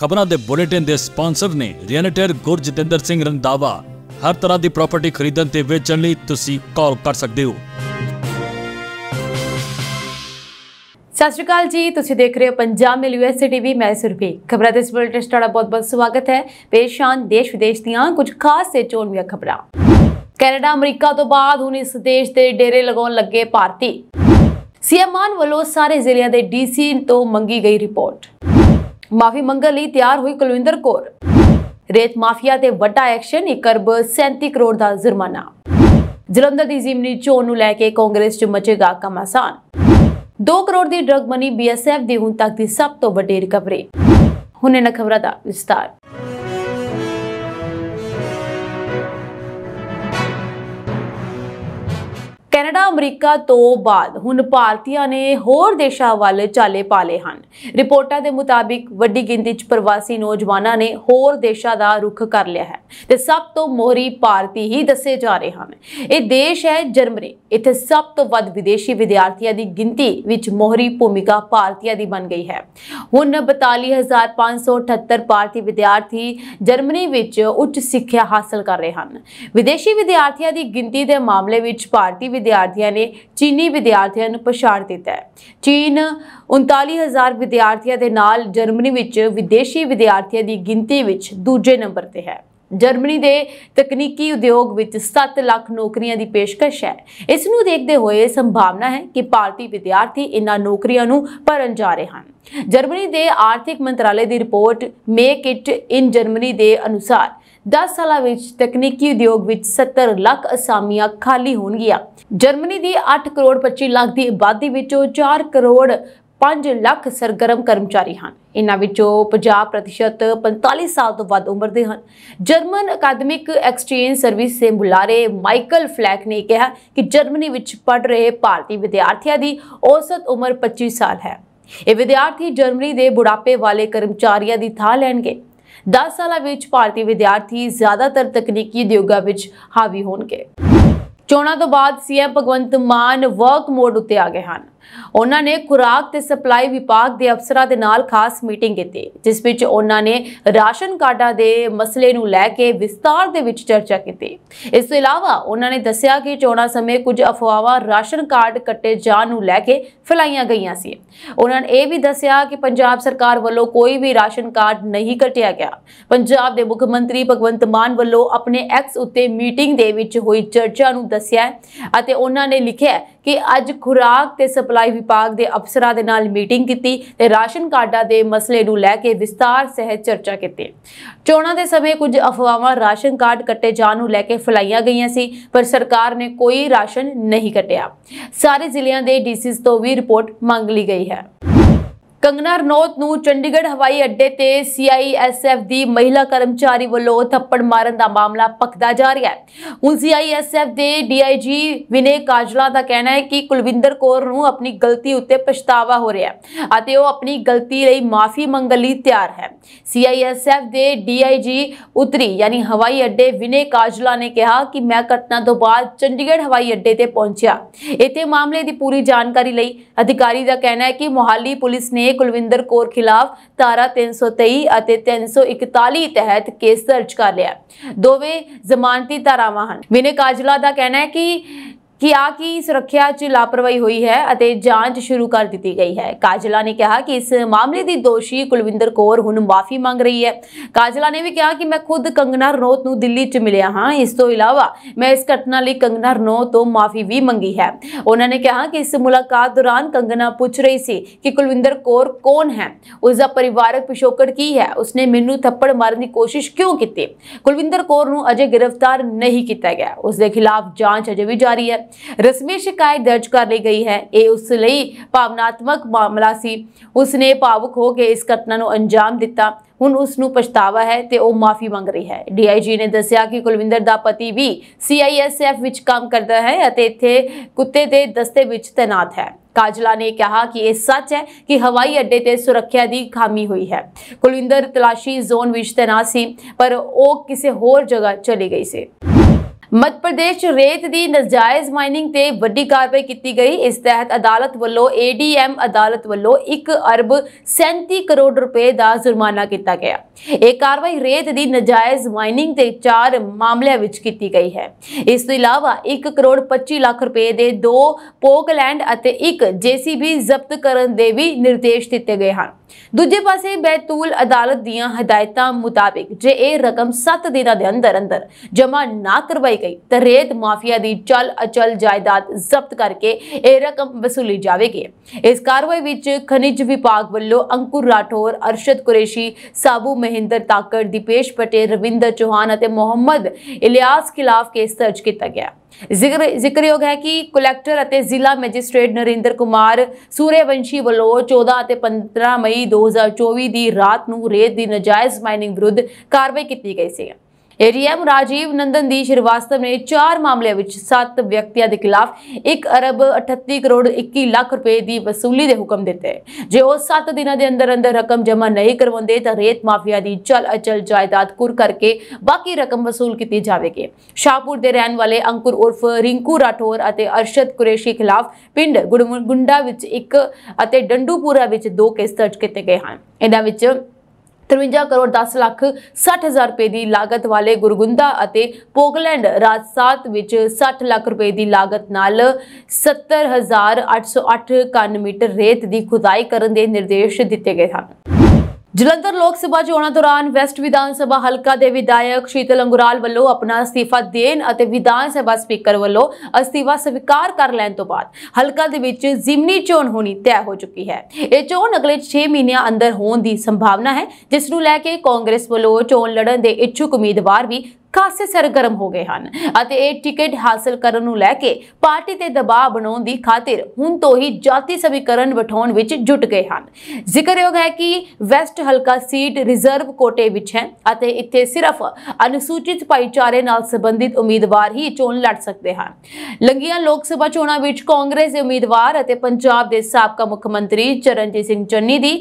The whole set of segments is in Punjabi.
ਖਬਰਾਂ ਦੇ ਬੁਲੇਟਿਨ ਦੇ ਸਪਾਂਸਰ ਨੇ ਰੀਅਲਟਰ ਗੁਰਜਤਿੰਦਰ ਸਿੰਘ ਰੰਦਾਵਾ ਹਰ ਤਰ੍ਹਾਂ ਦੀ ਪ੍ਰਾਪਰਟੀ ਖਰੀਦਣ ਤੇ ਵੇਚਣ ਲਈ ਤੁਸੀਂ ਕਾਲ ਕਰ ਸਕਦੇ ਹੋ ਸਤਿ ਸ਼੍ਰੀ ਅਕਾਲ ਜੀ ਤੁਸੀਂ ਦੇਖ ਰਹੇ ਹੋ ਪੰਜਾਬ ਮਿਲ ਯੂਐਸਏ ਟੀਵੀ ਮੈਂ ਸੁਰਭੀ ਖਬਰਾਂ ਦੇ ਬੁਲੇਟਿਨ ਤੁਹਾਡਾ ਬਹੁਤ-ਬਹੁਤ ਸਵਾਗਤ ਹੈ ਪੇਸ਼ਾਨ ਦੇਸ਼ ਵਿਦੇਸ਼ ਦੀਆਂ ਕੁਝ ਖਾਸ ਤੇ ਚੋਣਵੀਆਂ ਖਬਰਾਂ ਕੈਨੇਡਾ ਅਮਰੀਕਾ ਤੋਂ ਬਾਅਦ ਹੁਣ ਇਸ ਦੇਸ਼ ਦੇ ਡੇਰੇ ਲਗਾਉਣ ਲੱਗੇ ਭਾਰਤੀ ਸੀਐਮਾਨ ਵੱਲੋਂ ਸਾਰੇ ਜ਼ਿਲ੍ਹਿਆਂ ਦੇ ਡੀਸੀ ਤੋਂ ਮੰਗੀ ਗਈ ਰਿਪੋਰਟ ਮਾਫੀ ਮੰਗਣ ਲਈ ਤਿਆਰ ਹੋਈ ਕੁਲਵਿੰਦਰ ਕੌਰ ਰੇਤ ਮਾਫੀਆ ਤੇ ਵੱਡਾ ਐਕਸ਼ਨ 1 ਕਰਬ 37 ਕਰੋੜ ਦਾ ਜੁਰਮਾਨਾ ਜਲੰਧਰ ਦੀ ਜ਼ਿਮਨੀ ਚੋਣ ਨੂੰ ਲੈ ਕੇ ਕਾਂਗਰਸ 'ਚ ਮਚੇਗਾ ਕਮਾਸਾਨ 2 ਕਰੋੜ ਦੀ ਡਰਗ ਮਨੀ ਬੀਐਸਐਫ ਦੀ ਹੁਣ ਤੱਕ ਦੀ ਸਭ ਤੋਂ ਵੱਡੀ ਰਿਕਵਰੀ ਹੁਣ ਇਹਨਾਂ ਖਬਰਾਂ ਦਾ ਵਿਸਤਾਰ ਅਮਰੀਕਾ ਤੋਂ ਬਾਅਦ ਹੁਣ ਭਾਰਤੀਆਂ ਨੇ ਹੋਰ ਦੇਸ਼ਾਂ ਵੱਲ ਚਾਲੇ ਪਾਲੇ ਹਨ ਰਿਪੋਰਟਾਂ ਦੇ ਮੁਤਾਬਿਕ ਵੱਡੀ ਗਿਣਤੀ 'ਚ ਪ੍ਰਵਾਸੀ ਨੌਜਵਾਨਾਂ ਨੇ ਹੋਰ ਦੇਸ਼ਾਂ ਦਾ ਰੁਖ ਕਰ ਲਿਆ ਹੈ ਤੇ ਸਭ ਤੋਂ ਮੋਹਰੀ ਭਾਰਤੀ ਹੀ ਦੱਸੇ ਜਾ ਰਹੇ ਹਨ ਇਹ ਦੇਸ਼ ਹੈ ਜਰਮਨੀ ਇੱਥੇ ਸਭ ਤੋਂ ਵੱਧ ਵਿਦੇਸ਼ੀ ਵਿਦਿਆਰਥੀਆਂ ਦੀ ਗਿਣਤੀ ਵਿੱਚ ਮੋਹਰੀ ਭੂਮਿਕਾ ਭਾਰਤੀਆਂ ਦੀ ਬਣ ਗਈ ਹੈ ਹੁਣ 42578 ਭਾਰਤੀ ਵਿਦਿਆਰਥੀ ਜਰਮਨੀ ਵਿੱਚ ਉੱਚ ਸਿੱਖਿਆ ਹਾਸਲ ਕਰ ਰਹੇ ਹਨ ਵਿਦੇਸ਼ੀ ਵਿਦਿਆਰਥੀਆਂ ਦੀ ਗਿਣਤੀ ਦੇ ਮਾਮਲੇ ਵਿੱਚ ਭਾਰਤੀ ਵਿਦਿਆਰਥੀ ਵਿਦਿਆਰਥੀਆਂ ਨੇ ਚੀਨੀ ਵਿਦਿਆਰਥੀਆਂ ਨੂੰ ਪਛਾੜ ਦਿੱਤਾ ਹੈ ਚੀਨ 39000 ਵਿਦਿਆਰਥੀਆਂ ਦੇ ਨਾਲ ਜਰਮਨੀ ਵਿੱਚ ਵਿਦੇਸ਼ੀ ਵਿਦਿਆਰਥੀਆਂ ਦੀ ਗਿਣਤੀ ਵਿੱਚ ਦੂਜੇ ਨੰਬਰ ਤੇ ਹੈ ਜਰਮਨੀ ਦੇ ਤਕਨੀਕੀ ਉਦਯੋਗ ਵਿੱਚ 7 ਲੱਖ ਨੌਕਰੀਆਂ ਦੀ ਪੇਸ਼ਕਸ਼ ਹੈ ਇਸ ਨੂੰ ਦੇਖਦੇ ਹੋਏ ਸੰਭਾਵਨਾ ਹੈ ਕਿ ਭਾਰਤੀ ਵਿਦਿਆਰਥੀ ਇਨ੍ਹਾਂ ਨੌਕਰੀਆਂ ਨੂੰ ਭਰਨ ਜਾ ਰਹੇ ਹਨ ਜਰਮਨੀ ਦੇ ਆਰਥਿਕ ਮੰਤਰਾਲੇ ਦੀ report make it in Germany ਦੇ ਅਨੁਸਾਰ 10 ਸਾਲਾਂ ਵਿੱਚ ਤਕਨੀਕੀ ਉਦਯੋਗ ਵਿੱਚ 70 ਲੱਖ ਅਸਾਮੀਆਂ ਖਾਲੀ ਹੋਣਗੀਆਂ ਜਰਮਨੀ ਦੀ 8 ਕਰੋੜ 25 ਲੱਖ ਦੀ ਆਬਾਦੀ ਵਿੱਚੋਂ 4 ਕਰੋੜ 5 ਲੱਖ ਸਰਗਰਮ ਕਰਮਚਾਰੀ ਹਨ ਇਹਨਾਂ ਵਿੱਚੋਂ 50% 45 ਸਾਲ ਤੋਂ ਵੱਧ ਉਮਰ ਦੇ ਹਨ ਜਰਮਨ ਅਕਾਦਮਿਕ ਐਕਸਚੇਂਜ ਸਰਵਿਸ ਦੇ ਬੁਲਾਰੇ ਮਾਈਕਲ ਫਲੈਕ ਨੇ ਕਿਹਾ ਕਿ ਜਰਮਨੀ ਵਿੱਚ ਪੜ ਰਹੇ ਭਾਰਤੀ ਵਿਦਿਆਰਥੀਆਂ ਦੀ ਔਸਤ ਉਮਰ 25 ਸਾਲ ਹੈ ਇਹ ਵਿਦਿਆਰਥੀ ਜਰਮਨੀ ਦੇ ਬੁਢਾਪੇ ਵਾਲੇ ਕਰਮਚਾਰੀਆਂ ਦੀ ਥਾਂ ਲੈਣਗੇ 10 ਸਾਲਾਂ ਵਿੱਚ ਭਾਰਤੀ ਵਿਦਿਆਰਥੀ ਜ਼ਿਆਦਾਤਰ ਤਕਨੀਕੀ ਉਦਯੋਗਾਂ ਵਿੱਚ ਹਾਵੀ ਹੋਣਗੇ ਚੋਣਾਂ ਤੋਂ ਬਾਅਦ CM Bhagwant Mann work mode ਉੱਤੇ ਆ ਗਏ ਹਨ ਉਹਨਾਂ ਨੇ ਖੁਰਾਕ ਤੇ ਸਪਲਾਈ ਵਿਭਾਗ ਦੇ ਅਫਸਰਾਂ ਦੇ ਨਾਲ ਖਾਸ ਮੀਟਿੰਗ ਕੀਤੀ ਜਿਸ ਵਿੱਚ ਉਹਨਾਂ ਨੇ ਰਾਸ਼ਨ ਕਾਰਡਾਂ ਦੇ ਮਸਲੇ ਨੂੰ ਲੈ ਕੇ ਵਿਸਤਾਰ ਦੇ ਵਿੱਚ ਚਰਚਾ ਕੀਤੀ ਇਸ ਤੋਂ ਇਲਾਵਾ ਉਹਨਾਂ ਨੇ ਦੱਸਿਆ ਕਿ ਚੋਣਾਂ ਸਮੇਂ ਕੁਝ ਅਫਵਾਹਾਂ ਰਾਸ਼ਨ ਕਾਰਡ ਕੱਟੇ ਜਾਣ ਨੂੰ ਲੈ ਕੇ ਫੈਲਾਈਆਂ ਗਈਆਂ ਸੀ ਉਹਨਾਂ ਨੇ ਇਹ ਵੀ ਦੱਸਿਆ ਕਿ ਪੰਜਾਬ ਸਰਕਾਰ ਵੱਲੋਂ ਕੋਈ ਵੀ ਰਾਸ਼ਨ ਕਾਰਡ ਨਹੀਂ ਕੱਟਿਆ ਗਿਆ ਪੰਜਾਬ ਦੇ ਮੁੱਖ ਮੰਤਰੀ ਭਗਵੰਤ ਮਾਨ ਵੱਲੋਂ ਆਪਣੇ ਐਕਸ ਉੱਤੇ ਮੀਟਿੰਗ ਦੇ ਵਿੱਚ ਹੋਈ ਚਰਚਾ ਨੂੰ ਦੱਸਿਆ ਅਤੇ ਉਹਨਾਂ ਨੇ ਲਿਖਿਆ ਕਿ ਅੱਜ ਖੁਰਾਕ ਤੇ ਸਪਲਾਈ ਵਿਭਾਗ ਦੇ ਅਫਸਰਾਂ ਦੇ ਨਾਲ ਮੀਟਿੰਗ ਕੀਤੀ ਤੇ ਰਾਸ਼ਨ ਕਾਰਡਾਂ ਦੇ ਮਸਲੇ ਨੂੰ ਲੈ ਕੇ ਵਿਸਤਾਰ ਸਹਿਤ ਚਰਚਾ ਕੀਤੀ ਚੋਣਾਂ ਦੇ ਸਮੇਂ ਕੁਝ ਅਫਵਾਹਾਂ ਰਾਸ਼ਨ ਕਾਰਡ ਕੱਟੇ ਜਾਣ ਨੂੰ ਲੈ ਕੇ ਫੈਲਾਈਆਂ ਗਈਆਂ ਸੀ ਪਰ ਸਰਕਾਰ ਨੇ ਕੋਈ ਰਾਸ਼ਨ ਨਹੀਂ ਕੱਟਿਆ ਸਾਰੇ ਜ਼ਿਲ੍ਹਿਆਂ ਦੇ ਡੀਸੀਜ਼ ਤੋਂ ਵੀ ਰਿਪੋਰਟ ਮੰਗ ਲਈ ਗਈ ਹੈ ਕੰਗਨਾ ਰਨੌਤ ਨੂੰ ਚੰਡੀਗੜ੍ਹ ਹਵਾਈ ਅੱਡੇ ਤੇ ਸੀਆਈਐਸਐਫ ਦੀ ਮਹਿਲਾ ਕਰਮਚਾਰੀ ਵੱਲੋਂ ਥੱਪੜ ਮਾਰਨ ਦਾ ਮਾਮਲਾ ਪਕਦਾ ਜਾ ਰਿਹਾ ਹੈ ਹੁਣ ਸੀਆਈਐਸਐਫ ਦੇ ਡੀਆਈਜੀ ਵਿਨੇ ਕਾਜਲਾ ਦਾ ਕਹਿਣਾ ਹੈ ਕਿ ਕੁਲਵਿੰਦਰ ਕੌਰ ਨੂੰ ਆਪਣੀ ਗਲਤੀ ਉੱਤੇ ਪਛਤਾਵਾ ਹੋ ਰਿਹਾ ਹੈ ਅਤੇ ਉਹ ਆਪਣੀ ਗਲਤੀ ਲਈ ਮਾਫੀ ਮੰਗਣ ਲਈ ਤਿਆਰ ਹੈ ਸੀਆਈਐਸਐਫ ਦੇ ਡੀਆਈਜੀ ਉਤਰੀ ਯਾਨੀ ਹਵਾਈ ਅੱਡੇ ਵਿਨੇ ਕਾਜਲਾ ਨੇ ਕਿਹਾ ਕਿ ਮੈਂ ਘਟਨਾ ਤੋਂ ਬਾਅਦ ਚੰਡੀਗੜ੍ਹ ਹਵਾਈ ਅੱਡੇ ਤੇ ਪਹੁੰਚਿਆ ਇਤੇ ਮਾਮਲੇ ਦੀ ਪੂਰੀ ਜਾਣਕਾਰੀ ਲਈ ਅਧਿਕਾਰੀ ਦਾ ਕਹਿਣਾ ਹੈ ਕਿ ਮੋਹਾਲੀ ਪੁਲਿਸ ਨੇ ਨੇ ਕੁਲਵਿੰਦਰ ਕੌਰ ਖਿਲਾਫ ਧਾਰਾ 323 ਅਤੇ 341 ਤਹਿਤ ਕੇਸ ਦਰਜ ਕਰ ਲਿਆ ਦੋਵੇਂ ਜ਼ਮਾਨਤੀ ਧਾਰਾਵਾਂ ਹਨ ਵਿਨੇ ਕਾਜਲਾ ਦਾ ਕਹਿਣਾ ਹੈ ਕਿ ਕਿ ਆ ਕੀ ਸੁਰੱਖਿਆ 'ਚ ਲਾਪਰਵਾਹੀ ਹੋਈ ਹੈ ਅਤੇ ਜਾਂਚ ਸ਼ੁਰੂ ਕਰ ਦਿੱਤੀ ਗਈ ਹੈ ਕਾਜਲਾ ਨੇ ਕਿਹਾ ਕਿ ਇਸ ਮਾਮਲੇ ਦੀ ਦੋਸ਼ੀ ਕੁਲਵਿੰਦਰ ਕੌਰ ਹੁਣ ਮਾਫੀ ਮੰਗ ਰਹੀ ਹੈ ਕਾਜਲਾ ਨੇ ਵੀ ਕਿਹਾ ਕਿ ਮੈਂ ਖੁਦ ਕੰਗਨਾ ਰਨੌਤ ਨੂੰ ਦਿੱਲੀ 'ਚ ਮਿਲਿਆ ਹਾਂ ਇਸ ਤੋਂ ਇਲਾਵਾ ਮੈਂ ਇਸ ਘਟਨਾ ਲਈ ਕੰਗਨਾ ਰਨੌਤ ਤੋਂ ਮਾਫੀ ਵੀ ਮੰਗੀ ਹੈ ਉਹਨਾਂ ਨੇ ਕਿਹਾ ਕਿ ਇਸ ਮੁਲਾਕਾਤ ਦੌਰਾਨ ਕੰਗਨਾ ਪੁੱਛ ਰਹੀ ਸੀ ਕਿ ਕੁਲਵਿੰਦਰ ਕੌਰ ਕੌਣ ਹੈ ਉਸ ਦਾ ਪਰਿਵਾਰਕ ਪਿਛੋਕੜ ਕੀ ਹੈ ਉਸਨੇ ਮੈਨੂੰ ਥੱਪੜ ਮਾਰਨ ਦੀ ਕੋਸ਼ਿਸ਼ ਕਿਉਂ ਕੀਤੀ ਕੁਲਵਿੰਦਰ ਕੌਰ ਨੂੰ ਅਜੇ ਗ੍ਰਿਫਤਾਰ ਨਹੀਂ ਕੀਤਾ ਗਿਆ ਉਸ ਦੇ ਖਿਲਾਫ ਜਾਂਚ ਅਜੇ ਵੀ ਜਾਰੀ ਹੈ ਰਸਮੀ ਸ਼ਿਕਾਇਤ ਦਰਜ ਕਰ ਲਈ ਗਈ ਹੈ ਇਹ ਉਸ ਲਈ ਭਾਵਨਾਤਮਕ ਮਾਮਲਾ ਸੀ ਉਸਨੇ ਭਾਵੁਕ ਹੋ ਕੇ ਇਸ ਘਟਨਾ ਨੂੰ ਅੰਜਾਮ ਦਿੱਤਾ ਹੁਣ ਉਸ ਨੂੰ ਪਛਤਾਵਾ ਹੈ ਤੇ ਉਹ ਮਾਫੀ ਮੰਗ ਰਹੀ ਹੈ ਡੀਆਈਜੀ ਨੇ ਦੱਸਿਆ ਕਿ ਕੁਲਵਿੰਦਰ ਦਾ ਪਤੀ ਵੀ ਸੀਆਈਐਸਐਫ ਵਿੱਚ ਕੰਮ ਕਰਦਾ ਹੈ ਅਤੇ ਇੱਥੇ ਕੁੱਤੇ ਦੇ ਦਸਤੇ ਵਿੱਚ ਤਾਇਨਾਤ ਹੈ ਕਾਜਲਾ ਨੇ ਕਿਹਾ ਕਿ ਇਹ ਸੱਚ ਹੈ ਕਿ ਹਵਾਈ ਅੱਡੇ ਤੇ ਸੁਰੱਖਿਆ ਦੀ ਖਾਮੀ ਹੋਈ ਹੈ ਕੁਲਵਿੰਦਰ ਤਲਾਸ਼ੀ ਜ਼ੋਨ ਵਿੱਚ ਤਾਇਨਾਤ ਸੀ ਪਰ ਉਹ ਕਿਸੇ ਹੋਰ ਜਗ੍ਹਾ ਚਲੀ ਗਈ ਸੀ ਮੱਧ ਪ੍ਰਦੇਸ਼ ਰੇਤ ਦੀ ਨਜਾਇਜ਼ ਮਾਈਨਿੰਗ ਤੇ ਵੱਡੀ ਕਾਰਵਾਈ ਕੀਤੀ ਗਈ ਇਸ ਤਹਿਤ ਅਦਾਲਤ ਵੱਲੋਂ ਏਡੀਐਮ ਅਦਾਲਤ ਵੱਲੋਂ 1 ਅਰਬ 37 ਕਰੋੜ ਰੁਪਏ ਦਾ ਜੁਰਮਾਨਾ ਕੀਤਾ ਗਿਆ ਇਹ ਕਾਰਵਾਈ ਰੇਤ ਦੀ ਨਜਾਇਜ਼ ਮਾਈਨਿੰਗ ਤੇ 4 ਮਾਮਲਿਆਂ ਵਿੱਚ ਕੀਤੀ ਗਈ ਹੈ ਇਸ ਤੋਂ ਇਲਾਵਾ 1 ਕਰੋੜ 25 ਲੱਖ ਰੁਪਏ ਦੇ ਦੋ ਪੋਕਲੈਂਡ ਅਤੇ ਇੱਕ ਜੀਸੀਬੀ ਜ਼ਬਤ ਕਰਨ ਦੇ ਵੀ ਨਿਰਦੇਸ਼ ਦਿੱਤੇ ਗਏ ਹਨ ਦੂਜੇ ਪਾਸੇ ਬੈਤੂਲ ਅਦਾਲਤ ਦੀਆਂ ਹਦਾਇਤਾਂ ਮੁਤਾਬਕ ਜੇ ਇਹ ਰਕਮ 7 ਦਿਨਾਂ ਦੇ ਅੰਦਰ ਅੰਦਰ ਜਮ੍ਹਾਂ ਨਾ ਕਰਵਾਈ ਗਈ ਤਾਂ ਰੇਤ ਮਾਫੀਆ ਦੀ ਚਲ ਅਚਲ ਜਾਇਦਾਦ ਜ਼ਬਤ ਕਰਕੇ ਇਹ ਰਕਮ ਵਸੂਲੀ ਜਾਵੇਗੀ ਇਸ ਕਾਰਵਾਈ ਵਿੱਚ ਖਣਿਜ ਵਿਭਾਗ ਵੱਲੋਂ ਅੰਕੁਰ ਰਾਠੌਰ ਅਰਸ਼ਦ ਕੁਰੇਸ਼ੀ ਸਾਬੂ ਮਹਿੰਦਰ ਤਾਕਰ ਦੀਪੇਸ਼ ਪਟੇ ਰਵਿੰਦਰ ਚੋਹਾਨ ਅਤੇ ਮੁਹੰਮਦ ਇਲਿਆਸ ਖਿਲਾਫ ਕੇਸ ਦਰਜ ਕੀਤਾ ਗਿਆ ਜ਼ਿਕਰ ਜ਼ਿਕਰਯੋਗ ਹੈ ਕਿ ਕਲੈਕਟਰ ਅਤੇ ਜ਼ਿਲ੍ਹਾ ਮੈਜਿਸਟ੍ਰੇਟ ਨਰਿੰਦਰ ਕੁਮਾਰ ਸੂਰੇਵੰਸ਼ੀ ਵੱਲੋਂ 14 ਅਤੇ 15 ਮਈ 2024 ਦੀ ਰਾਤ ਨੂੰ ਰੇਤ ਦੀ ਨਜਾਇਜ਼ ਮਾਈਨਿੰਗ ਵਿਰੁੱਧ ਕਾਰਵਾਈ ਕੀਤੀ ਗਈ ਸੀ ਏਰੀਐਮ ਰਾਜੀਵ ਨੰਦਨ ਦੀ ਸ਼੍ਰੀਵਾਸਤਵ ਨੇ ਚਾਰ ਮਾਮਲਿਆਂ ਵਿੱਚ 7 ਵਿਅਕਤੀਆਂ ਦੇ ਖਿਲਾਫ 1 ਅਰਬ 38 ਕਰੋੜ 21 ਲੱਖ ਰੁਪਏ ਦੀ ਵਸੂਲੀ ਦੇ ਹੁਕਮ ਦਿੱਤੇ ਜੇ ਉਹ 7 ਦਿਨਾਂ ਦੇ ਅੰਦਰ ਅੰਦਰ ਰਕਮ ਜਮ੍ਹਾਂ ਨਹੀਂ ਕਰਵਾਉਂਦੇ ਤਾਂ ਰੇਤ ਮਾਫੀਆ ਦੀ ਚਲ ਅਚਲ ਜਾਇਦਾਦ ਕੁਰ ਕਰਕੇ ਬਾਕੀ ਰਕਮ ਵਸੂਲ ਕੀਤੀ ਜਾਵੇਗੀ ਸ਼ਾਹਪੁਰ ਦੇ ਰਹਿਣ ਵਾਲੇ ਅੰਕੁਰ ਉਰਫ ਰਿੰਕੂ ਰਾਠੌਰ ਅਤੇ ਅਰਸ਼ਦ ਕੁਰੇਸ਼ੀ ਖਿਲਾਫ ਪਿੰਡ ਗੁੰਡਾ ਵਿੱਚ ਇੱਕ ਅਤੇ ਡੰਡੂਪੁਰਾ ਵਿੱਚ ਦੋ ਕੇਸ ਦਰਜ ਕੀਤੇ ਗਏ ਹਨ ਇਹਨਾਂ ਵਿੱਚ 53 ਕਰੋੜ 10 ਲੱਖ 60 ਹਜ਼ਾਰ ਰੁਪਏ ਦੀ ਲਾਗਤ ਵਾਲੇ ਗੁਰਗੁੰਦਾ ਅਤੇ ਪੋਗਲੈਂਡ ਰਾਜਸਾਤ ਵਿੱਚ 60 ਲੱਖ ਰੁਪਏ ਦੀ ਲਾਗਤ ਨਾਲ 70808 ਕਨ ਮੀਟਰ ਰੇਤ ਦੀ ਖੁਦਾਈ ਕਰਨ ਦੇ ਨਿਰਦੇਸ਼ ਦਿੱਤੇ ਗਏ ਹਨ ਜਲੰਧਰ ਲੋਕ ਸਭਾ ਚੋਣਾਂ ਦੌਰਾਨ ਵੈਸਟ ਵਿਧਾਨ ਸਭਾ ਹਲਕਾ ਦੇ ਵਿਧਾਇਕ ਸ਼ੀਤਲ ਅੰਗੁਰਾਲ ਵੱਲੋਂ ਆਪਣਾ ਅਸਤੀਫਾ ਦੇਣ ਅਤੇ ਵਿਧਾਨ ਸਭਾ ਸਪੀਕਰ ਵੱਲੋਂ ਅਸਤੀਫਾ ਸਵੀਕਾਰ ਕਰ ਲੈਣ ਤੋਂ ਬਾਅਦ ਹਲਕਾ ਦੇ ਵਿੱਚ ਜ਼ਿਮਨੀ ਚੋਣ ਹੋਣੀ ਤੈਅ ਹੋ ਚੁੱਕੀ ਹੈ ਇਹ ਚੋਣ ਅਗਲੇ 6 ਮਹੀਨਿਆਂ ਅੰਦਰ ਹੋਣ ਦੀ ਸੰਭਾਵਨਾ ਹੈ ਜਿਸ ਨੂੰ ਲੈ ਕੇ ਕਾਂਗਰਸ ਵੱਲੋਂ ਚੋਣ ਲੜਨ ਦੇ ਇੱਛੁਕ ਉਮੀਦਵਾਰ ਵੀ ਖਾਸੇ ਸਰਗਰਮ ਹੋ ਗਏ ਹਨ ਅਤੇ ਇਹ ਟਿਕਟ ਹਾਸਲ ਕਰਨ ਨੂੰ ਲੈ ਕੇ ਪਾਰਟੀ ਤੇ ਦਬਾਅ ਬਣਾਉਣ ਦੀ ਖਾਤਰ ਹੁਣ ਤੋਂ ਹੀ ਜਾਤੀ ਸਮੀਕਰਨ ਬਿਠਾਉਣ ਵਿੱਚ ਜੁਟ ਗਏ ਹਨ ਜ਼ਿਕਰਯੋਗ ਹੈ ਕਿ ਵੈਸਟ ਹਲਕਾ ਸੀਟ ਰਿਜ਼ਰਵ ਕੋਟੇ ਵਿੱਚ ਹੈ ਅਤੇ ਇੱਥੇ ਸਿਰਫ ਅਨੁਸੂਚਿਤ ਭਾਈਚਾਰੇ ਨਾਲ ਸੰਬੰਧਿਤ ਉਮੀਦਵਾਰ ਹੀ ਚੋਣ ਲੜ ਸਕਦੇ ਹਨ ਲੰਗੀਆਂ ਲੋਕ ਸਭਾ ਚੋਣਾਂ ਵਿੱਚ ਕਾਂਗਰਸ ਦੇ ਉਮੀਦਵਾਰ ਅਤੇ ਪੰਜਾਬ ਦੇ ਸਾਬਕਾ ਮੁੱਖ ਮੰਤਰੀ ਚਰਨਜੀਤ ਸਿੰਘ ਚੰਨੀ ਦੀ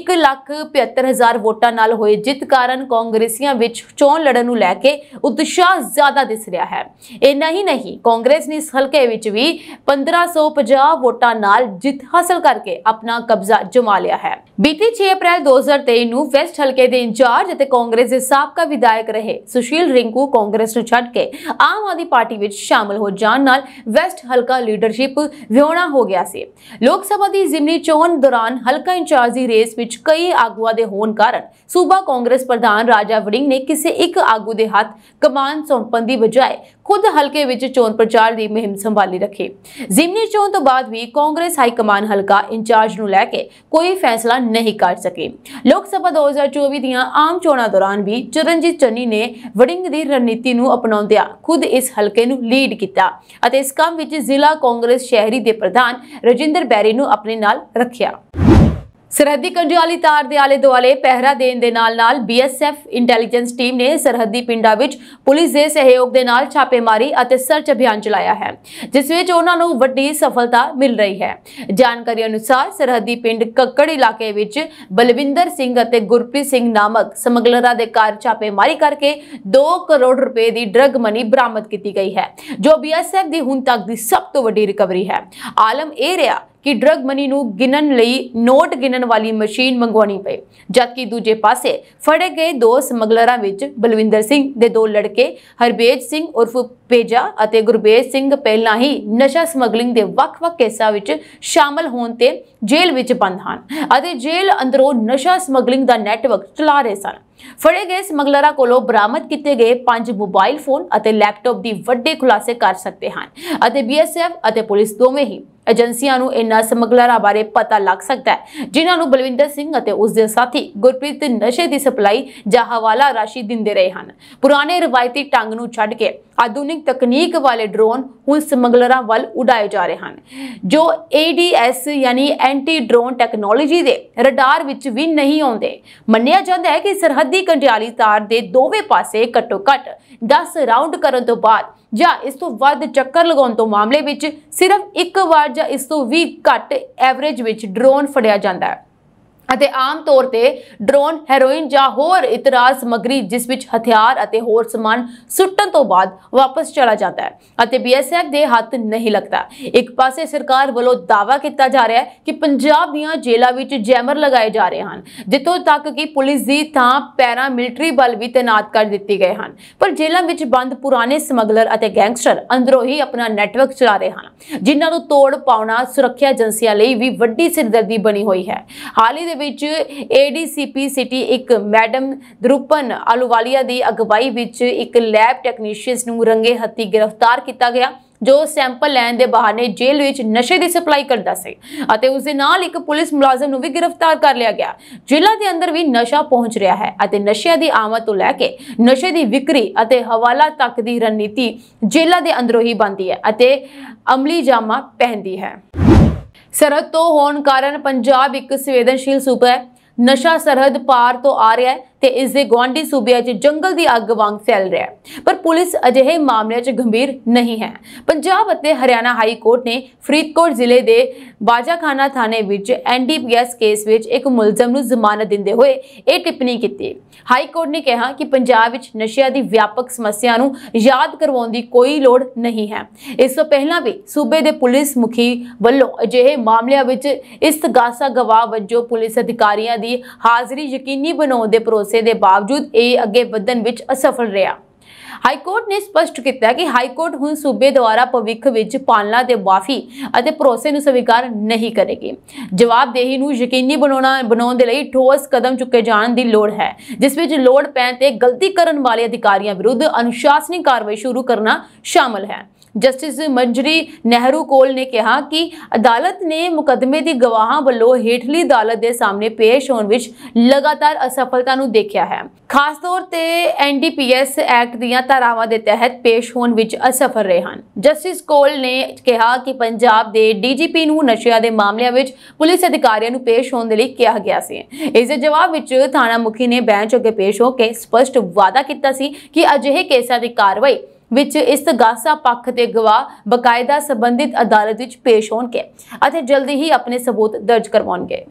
1,75,000 ਵੋਟਾਂ ਨਾਲ ਹੋਏ ਜਿੱਤ ਕਾਰਨ ਕਾਂਗਰਸੀਆਂ ਵਿੱਚ ਚੋਣ ਲੜਨ ਨੂੰ ਲੈ ਕੇ ਉਤਸ਼ਾਹ ਜ਼ਿਆਦਾ ਦਿਸ ਰਿਹਾ ਹੈ ਇੰਨਾ ਹੀ ਨਹੀਂ ਕਾਂਗਰਸ ਨੇ ਇਸ ਹਲਕੇ ਵਿੱਚ ਵੀ 1550 ਵੋਟਾਂ ਨਾਲ ਜਿੱਤ ਹਾਸਲ ਕਰਕੇ ਆਪਣਾ ਕਬਜ਼ਾ ਜਮਾ ਲਿਆ ਹੈ ਬੀਤੀ 6 ਅਪ੍ਰੈਲ 2023 ਨੂੰ ਵੈਸਟ ਹਲਕੇ ਦੇ ਇੰਚਾਰਜ ਅਤੇ ਕਾਂਗਰਸ ਦੇ ਸਾਬਕਾ ਵਿਧਾਇਕ ਰਹੇ ਸੁਸ਼ੀਲ ਰਿੰਕੂ ਕਾਂਗਰਸ ਨੂੰ ਛੱਡ ਕੇ ਆਮ ਆਦਮੀ ਪਾਰਟੀ ਵਿੱਚ ਸ਼ਾਮਲ ਹੋ ਜਾਣ ਨਾਲ ਵੈਸਟ ਹਲਕਾ ਲੀਡਰਸ਼ਿਪ ਵਿਉਣਾ ਹੋ ਗਿਆ ਸੀ ਲੋਕ ਸਭਾ ਦੀ ਜ਼ਿਮਨੀ ਚੋਣ ਦੌਰਾਨ ਹਲਕਾ ਇੰਚਾਰਜ ਦੀ ਰੇਸ ਵਿੱਚ ਕਈ ਆਗੂਆਂ ਦੇ ਹੋਣ ਕਾਰਨ ਸੂਬਾ ਕਾਂਗਰਸ ਪ੍ਰਧਾਨ ਰਾਜਾ ਵੜਿੰਗ ਨੇ ਕਿਸੇ ਇੱਕ ਆਗੂ ਦੇ ਹੱਥ ਕਮਾਨ ਸੌਂਪਣ ਦੀ ਬਜਾਏ ਖੁਦ ਹਲਕੇ ਵਿੱਚ ਚੋਣ ਪ੍ਰਚਾਰ ਦੀ ਮਹਿੰਮ ਸੰਭਾਲੀ ਰੱਖੇ ਜ਼ਿਮਨੀ ਚੋਣ ਤੋਂ ਬਾਅਦ ਵੀ ਕਾਂਗਰਸ ਹਾਈ ਕਮਾਨ ਹਲਕਾ ਇੰਚਾਰਜ ਨੂੰ ਲੈ ਕੇ ਕੋਈ ਫੈਸਲਾ ਨਹੀਂ ਕਰ ਸਕੇ ਲੋਕ ਸਭਾ 2024 ਦੀਆਂ ਆਮ ਚੋਣਾਂ ਦੌਰਾਨ ਵੀ ਚਰਨਜੀਤ ਚੰਨੀ ਨੇ ਵੜਿੰਗ ਦੀ ਰਣਨੀਤੀ ਨੂੰ ਅਪਣਾਉਂਦਿਆ ਖੁਦ ਇਸ ਹਲਕੇ ਨੂੰ ਲੀਡ ਕੀਤਾ ਅਤੇ ਇਸ ਕੰਮ ਵਿੱਚ ਜ਼ਿਲ੍ਹਾ ਕਾਂਗਰਸ ਸ਼ਹਿਰੀ ਦੇ ਪ੍ਰਧਾਨ ਰਜਿੰਦਰ ਬੈਰੀ ਨੂੰ ਆਪਣੇ ਨਾਲ ਰੱਖਿਆ ਸਰਹੱਦੀ ਕੰਡਿਆਲੀ ਤਾਰ ਦੇ ਆਲੇ ਦੁਆਲੇ ਪਹਿਰਾ ਦੇਣ ਦੇ ਨਾਲ-ਨਾਲ ਬੀਐਸਐਫ ਇੰਟੈਲੀਜੈਂਸ ਟੀਮ ਨੇ ਸਰਹੱਦੀ ਪਿੰਡਾਂ ਵਿੱਚ ਪੁਲਿਸ ਦੇ ਸਹਿਯੋਗ ਦੇ ਨਾਲ ਛਾਪੇਮਾਰੀ ਅਤੇ ਸਰਚ ਅਭਿਆਨ ਚਲਾਇਆ ਹੈ ਜਿਸ ਵਿੱਚ ਉਹਨਾਂ ਨੂੰ ਵੱਡੀ ਸਫਲਤਾ ਮਿਲ ਰਹੀ ਹੈ ਜਾਣਕਾਰੀ ਅਨੁਸਾਰ ਸਰਹੱਦੀ ਪਿੰਡ ਕੱਕੜ ਇਲਾਕੇ ਵਿੱਚ ਬਲਵਿੰਦਰ ਸਿੰਘ ਅਤੇ ਗੁਰਪ੍ਰੀਤ ਸਿੰਘ ਨਾਮਕ ਸਮਗਲਰਾਂ ਦੇ ਘਰ ਛਾਪੇਮਾਰੀ ਕਰਕੇ 2 ਕਰੋੜ ਰੁਪਏ ਦੀ ਡਰਗ ਮਨੀ ਬਰਾਮਦ ਕੀਤੀ ਗਈ ਹੈ ਜੋ ਬੀਐਸਐਫ ਦੀ ਹੁਣ ਤੱਕ ਦੀ ਸਭ ਤੋਂ ਵੱਡੀ ਰਿਕਵਰੀ ਹੈ ਆਲਮ ਇਹ ਰਿਹਾ ਕਿ ਡਰਗ ਮਨੀ ਨੂੰ ਗਿਨਨ ਲਈ ਨੋਟ ਗਿਨਨ ਵਾਲੀ ਮਸ਼ੀਨ ਮੰਗਵਾਉਣੀ ਪਈ ਜਦਕਿ ਦੂਜੇ ਪਾਸੇ ਫੜੇ ਗਏ ਦੋ ਸਮਗਲਰਾਂ ਵਿੱਚ ਬਲਵਿੰਦਰ ਸਿੰਘ ਦੇ ਦੋ ਲੜਕੇ ਹਰਬੇਜ ਸਿੰਘ ਉਰਫ ਪੇਜਾ ਅਤੇ ਗੁਰਬੇਜ ਸਿੰਘ ਪਹਿਲਾਂ ਹੀ ਨਸ਼ਾ ਸਮਗਲਿੰਗ ਦੇ ਵੱਖ-ਵੱਖ ਕੇਸਾਂ ਵਿੱਚ ਸ਼ਾਮਲ ਹੋਣ ਤੇ ਜੇਲ੍ਹ ਵਿੱਚ ਬੰਦ ਹਨ ਅਤੇ ਜੇਲ੍ਹ ਅੰਦਰੋਂ ਨਸ਼ਾ ਸਮਗਲਿੰਗ ਦਾ ਨੈਟਵਰਕ ਚਲਾ ਰਹੇ ਸਨ ਫੜੇ ਗਏ ਸਮਗਲਰਾਂ ਕੋਲੋਂ ਬਰਾਮਦ ਕੀਤੇ ਗਏ ਪੰਜ ਮੋਬਾਈਲ ਫੋਨ ਅਤੇ ਲੈਪਟਾਪ ਦੀ ਵੱਡੇ ਖੁਲਾਸੇ ਕਰ ਸਕਦੇ ਹਨ ਅਤੇ ਬੀਐਸਐਫ ਅਤੇ ਪੁਲਿਸ ਦੋਵੇਂ ਹੀ ਏਜੰਸੀਆਂ ਨੂੰ ਇਹਨਾਂ ਸਮਗਲਰਾਂ ਬਾਰੇ ਪਤਾ ਲੱਗ ਸਕਦਾ ਹੈ ਜਿਨ੍ਹਾਂ ਨੂੰ ਬਲਵਿੰਦਰ ਸਿੰਘ ਅਤੇ ਉਸ ਦੇ ਸਾਥੀ ਗੁਰਪ੍ਰੀਤ ਨਸ਼ੇ ਦੀ ਸਪਲਾਈ ਜਾਂ ਹਵਾਲਾ ਰਾਸ਼ੀ ਦਿੰਦੇ ਰਹੇ ਹਨ ਪੁਰਾਣੇ ਰਵਾਇਤੀ ਟੰਗ ਨੂੰ ਛੱਡ ਕੇ ਆਧੁਨਿਕ ਤਕਨੀਕ ਵਾਲੇ ਡਰੋਨ ਹੁਣ ਸਮਗਲਰਾਂ ਵੱਲ ਉਡਾਏ ਜਾ ਰਹੇ ਹਨ ਜੋ ਏਡੀਐਸ ਯਾਨੀ ਐਂਟੀ ਡਰੋਨ ਟੈਕਨੋਲੋਜੀ ਦੇ ਰਡਾਰ ਵਿੱਚ ਵੀ ਨਹੀਂ ਆਉਂਦੇ ਮੰਨਿਆ ਜਾਂਦਾ ਹੈ ਕਿ ਸਰਹੱਦੀ ਕੰਡਿਆਲੀ ਤਾਰ ਦੇ ਦੋਵੇਂ ਪਾਸੇ ਘੱਟੋ-ਘੱਟ 10 ਰਾਉਂਡ ਕਰਨ ਤੋਂ ਬਾਅਦ ਜਾਂ ਇਸ ਤੋਂ ਵੱਧ ਚੱਕਰ ਲਗਾਉਣ ਤੋਂ ਮਾਮਲੇ ਵਿੱਚ ਸਿਰਫ ਇੱਕ ਵਾਰ ਜਾਂ ਇਸ ਤੋਂ ਵੀ ਘੱਟ ਐਵਰੇਜ ਵਿੱਚ ਡਰੋਨ ਫੜਿਆ ਜਾਂਦਾ ਹੈ ਅਤੇ ਆਮ ਤੌਰ ਤੇ ਡਰੋਨ ਹੈਰੋਇਨ ਜਾਂ ਹੋਰ ਇਤਰਾਜ਼ ਸਮਗਰੀ ਜਿਸ ਵਿੱਚ ਹਥਿਆਰ ਅਤੇ ਹੋਰ ਸਮਾਨ ਸੁੱਟਣ ਤੋਂ ਬਾਅਦ ਵਾਪਸ ਚਲਾ ਜਾਂਦਾ ਹੈ ਅਤੇ ਬੀਐਸਐਫ ਦੇ ਹੱਥ ਨਹੀਂ ਲੱਗਦਾ ਇੱਕ ਪਾਸੇ ਸਰਕਾਰ ਵੱਲੋਂ ਦਾਵਾ ਕੀਤਾ ਜਾ ਰਿਹਾ ਹੈ ਕਿ ਪੰਜਾਬ ਦੀਆਂ ਜੇਲ੍ਹਾਂ ਵਿੱਚ ਜੈਮਰ ਲਗਾਏ ਜਾ ਰਹੇ ਹਨ ਜਿੱਥੋਂ ਤੱਕ ਕਿ ਪੁਲਿਸ ਦੀ ਥਾਂ ਪੈਰਾ ਮਿਲਟਰੀ ਬਲ ਵੀ ਤਾਇਨਾਤ ਕਰ ਦਿੱਤੇ ਗਏ ਹਨ ਪਰ ਜੇਲ੍ਹਾਂ ਵਿੱਚ ਬੰਦ ਪੁਰਾਣੇ ਸਮਗਲਰ ਅਤੇ ਗੈਂਗਸਟਰ ਅੰਦਰੋਂ ਹੀ ਆਪਣਾ ਨੈਟਵਰਕ ਚਲਾ ਰਹੇ ਹਨ ਜਿਨ੍ਹਾਂ ਨੂੰ ਤੋੜ ਪਾਉਣਾ ਸੁਰੱਖਿਆ ਏਜੰਸੀਆਂ ਲਈ ਵੀ ਵੱਡੀ ਸਿਰਦਰਦੀ ਬਣੀ ਹੋਈ ਹੈ ਹਾਲ ਹੀ ਦੇ ਵਿੱਚ ਏਡੀਸੀਪੀ ਸਿਟੀ ਇੱਕ ਮੈਡਮ ਦਰੂਪਨ ਆਲੂਵਾਲੀਆ ਦੀ ਅਗਵਾਈ ਵਿੱਚ ਇੱਕ ਲੈਬ ਟੈਕਨੀਸ਼ੀਅਨ ਨੂੰ ਰੰਗੇ ਹੱਥੀ ਗ੍ਰਿਫਤਾਰ ਕੀਤਾ ਗਿਆ ਜੋ ਸੈਂਪਲ ਲੈਣ ਦੇ ਬਹਾਨੇ ਜੇਲ੍ਹ ਵਿੱਚ ਨਸ਼ੇ ਦੀ ਸਪਲਾਈ ਕਰਦਾ ਸੀ ਅਤੇ ਉਸ ਦੇ ਨਾਲ ਇੱਕ ਪੁਲਿਸ ਮੁਲਾਜ਼ਮ ਨੂੰ ਵੀ ਗ੍ਰਿਫਤਾਰ ਕਰ ਲਿਆ ਗਿਆ ਜ਼ਿਲ੍ਹਾ ਦੇ ਅੰਦਰ ਵੀ ਨਸ਼ਾ ਪਹੁੰਚ ਰਿਹਾ ਹੈ ਅਤੇ ਨਸ਼ਿਆਂ ਦੀ ਆਮਦ ਤੋਂ ਲੈ ਕੇ ਨਸ਼ੇ ਦੀ ਵਿਕਰੀ ਅਤੇ ਹਵਾਲਾ ਤੱਕ ਦੀ ਰਣਨੀਤੀ ਜ਼ਿਲ੍ਹਾ ਦੇ ਅੰਦਰੋਂ ਹੀ ਬਣਦੀ ਹੈ ਅਤੇ ਅਮਲੀ ਜਾਮਾ ਪਹਿਨਦੀ ਹੈ ਸਰਹੱਦ ਤੋਂ ਹੋਣ ਕਾਰਨ ਪੰਜਾਬ ਇੱਕ ਸੰਵੇਦਨਸ਼ੀਲ ਸੂਬਾ ਹੈ ਨਸ਼ਾ ਸਰਹੱਦ ਪਾਰ ਤੋਂ ਆ ਰਿਹਾ ਹੈ ਤੇ ਇਸ ਦੇ ਗਵਾਂਡੀ ਸੂਬਿਆਂ 'ਚ ਜੰਗਲ ਦੀ ਅੱਗ ਵਾਂਗ ਫੈਲ ਰਿਹਾ ਹੈ ਪਰ ਪੁਲਿਸ ਅਜਿਹੇ ਮਾਮਲਿਆਂ 'ਚ ਗੰਭੀਰ ਨਹੀਂ ਹੈ ਪੰਜਾਬ ਅਤੇ ਹਰਿਆਣਾ ਹਾਈ ਕੋਰਟ ਨੇ ਫਰੀਦਕੋਟ ਜ਼ਿਲ੍ਹੇ ਦੇ ਬਾਜਾਖਾਨਾ ਥਾਣੇ ਵਿੱਚ ਐਨਡੀਪੀਐਸ ਕੇਸ ਵਿੱਚ ਇੱਕ ਮੁਲਜ਼ਮ ਨੂੰ ਜ਼ਮਾਨਤ ਦਿੰਦੇ ਹੋਏ ਇਹ ਟਿੱਪਣੀ ਕੀਤੀ ਹਾਈ ਕੋਰਟ ਨੇ ਕਿਹਾ ਕਿ ਪੰਜਾਬ ਵਿੱਚ ਨਸ਼ਿਆਂ ਦੀ ਵਿਆਪਕ ਸਮੱਸਿਆ ਨੂੰ ਯਾਦ ਕਰਵਾਉਣ ਦੀ ਕੋਈ ਲੋੜ ਨਹੀਂ ਹੈ ਇਸ ਤੋਂ ਪਹਿਲਾਂ ਵੀ ਸੂਬੇ ਦੇ ਪੁਲਿਸ ਮੁਖੀ ਵੱਲੋਂ ਅਜਿਹੇ ਮਾਮਲਿਆਂ ਵਿੱਚ ਇਸ ਗਾਸਾ ਗਵਾਹ ਵਜੋਂ ਪੁਲਿਸ ਅਧਿਕਾਰੀਆਂ ਦੀ ਹਾਜ਼ਰੀ ਯਕੀਨੀ ਬਣਾਉਣ ਦੇ ਪ੍ਰੋ ਭਰੋਸੇ ਦੇ ਬਾਵਜੂਦ ਇਹ ਅੱਗੇ ਵਧਣ ਵਿੱਚ ਅਸਫਲ ਰਿਹਾ ਹਾਈ ਕੋਰਟ ਨੇ ਸਪਸ਼ਟ ਕੀਤਾ ਕਿ ਹਾਈ ਕੋਰਟ ਹੁਣ ਸੂਬੇ ਦੁਆਰਾ ਭਵਿੱਖ ਵਿੱਚ ਪਾਲਣਾ ਦੇ ਮਾਫੀ ਅਤੇ ਭਰੋਸੇ ਨੂੰ ਸਵੀਕਾਰ ਨਹੀਂ ਕਰੇਗੀ ਜਵਾਬਦੇਹੀ ਨੂੰ ਯਕੀਨੀ ਬਣਾਉਣਾ ਬਣਾਉਣ ਦੇ ਲਈ ਠੋਸ ਕਦਮ ਚੁੱਕੇ ਜਾਣ ਦੀ ਲੋੜ ਹੈ ਜਿਸ ਵਿੱਚ ਲੋੜ ਪੈਣ ਤੇ ਗਲਤੀ ਕਰਨ ਵਾਲੇ ਅਧਿਕਾਰੀਆਂ ਵਿਰੁੱਧ ਅਨੁਸ਼ਾਸਨੀ ਕਾਰਵਾਈ ਸ਼ੁਰੂ ਕਰਨਾ ਸ਼ਾਮਲ ਹੈ ਜਸਟਿਸ ਮੰਜਰੀ ਨਹਿਰੂ ਕੋਲ ਨੇ ਕਿਹਾ ਕਿ ਅਦਾਲਤ ਨੇ ਮੁਕਦਮੇ ਦੀ ਗਵਾਹਾਂ ਵੱਲੋਂ ਹੇਠਲੀ ਅਦਾਲਤ ਦੇ ਸਾਹਮਣੇ ਪੇਸ਼ ਹੋਣ ਵਿੱਚ ਲਗਾਤਾਰ ਅਸਫਲਤਾ ਨੂੰ ਦੇਖਿਆ ਹੈ ਖਾਸ ਤੌਰ ਤੇ ਐਨਡੀਪੀਐਸ ਐਕਟ ਦੀਆਂ ਧਾਰਾਵਾਂ ਦੇ ਤਹਿਤ ਪੇਸ਼ ਹੋਣ ਵਿੱਚ ਅਸਫਲ ਰਹੇ ਹਨ ਜਸਟਿਸ ਕੋਲ ਨੇ ਕਿਹਾ ਕਿ ਪੰਜਾਬ ਦੇ ਡੀਜੀਪੀ ਨੂੰ ਨਸ਼ਿਆਂ ਦੇ ਮਾਮਲਿਆਂ ਵਿੱਚ ਪੁਲਿਸ ਅਧਿਕਾਰੀਆਂ ਨੂੰ ਪੇਸ਼ ਹੋਣ ਦੇ ਲਈ ਕਿਹਾ ਗਿਆ ਸੀ ਇਸ ਦੇ ਜਵਾਬ ਵਿੱਚ ਥਾਣਾ ਮੁਖੀ ਨੇ ਬੈਂਚ ਅੱਗੇ ਪੇਸ਼ ਹੋ ਕੇ ਸਪਸ਼ਟ ਵਾਅਦਾ ਕੀਤਾ ਸੀ ਕਿ ਅਜਿਹੇ ਕੇਸਾਂ ਦੀ ਕਾਰਵਾਈ ਵਿੱਚ ਇਸ ਗਾਸਾ ਪੱਖ ਤੇ ਗਵਾਹ ਬਕਾਇਦਾ ਸੰਬੰਧਿਤ ਅਦਾਲਤ ਵਿੱਚ ਪੇਸ਼ ਹੋਣਗੇ ਅਤੇ ਜਲਦੀ ਹੀ ਆਪਣੇ ਸਬੂਤ ਦਰਜ ਕਰਵਾਉਣਗੇ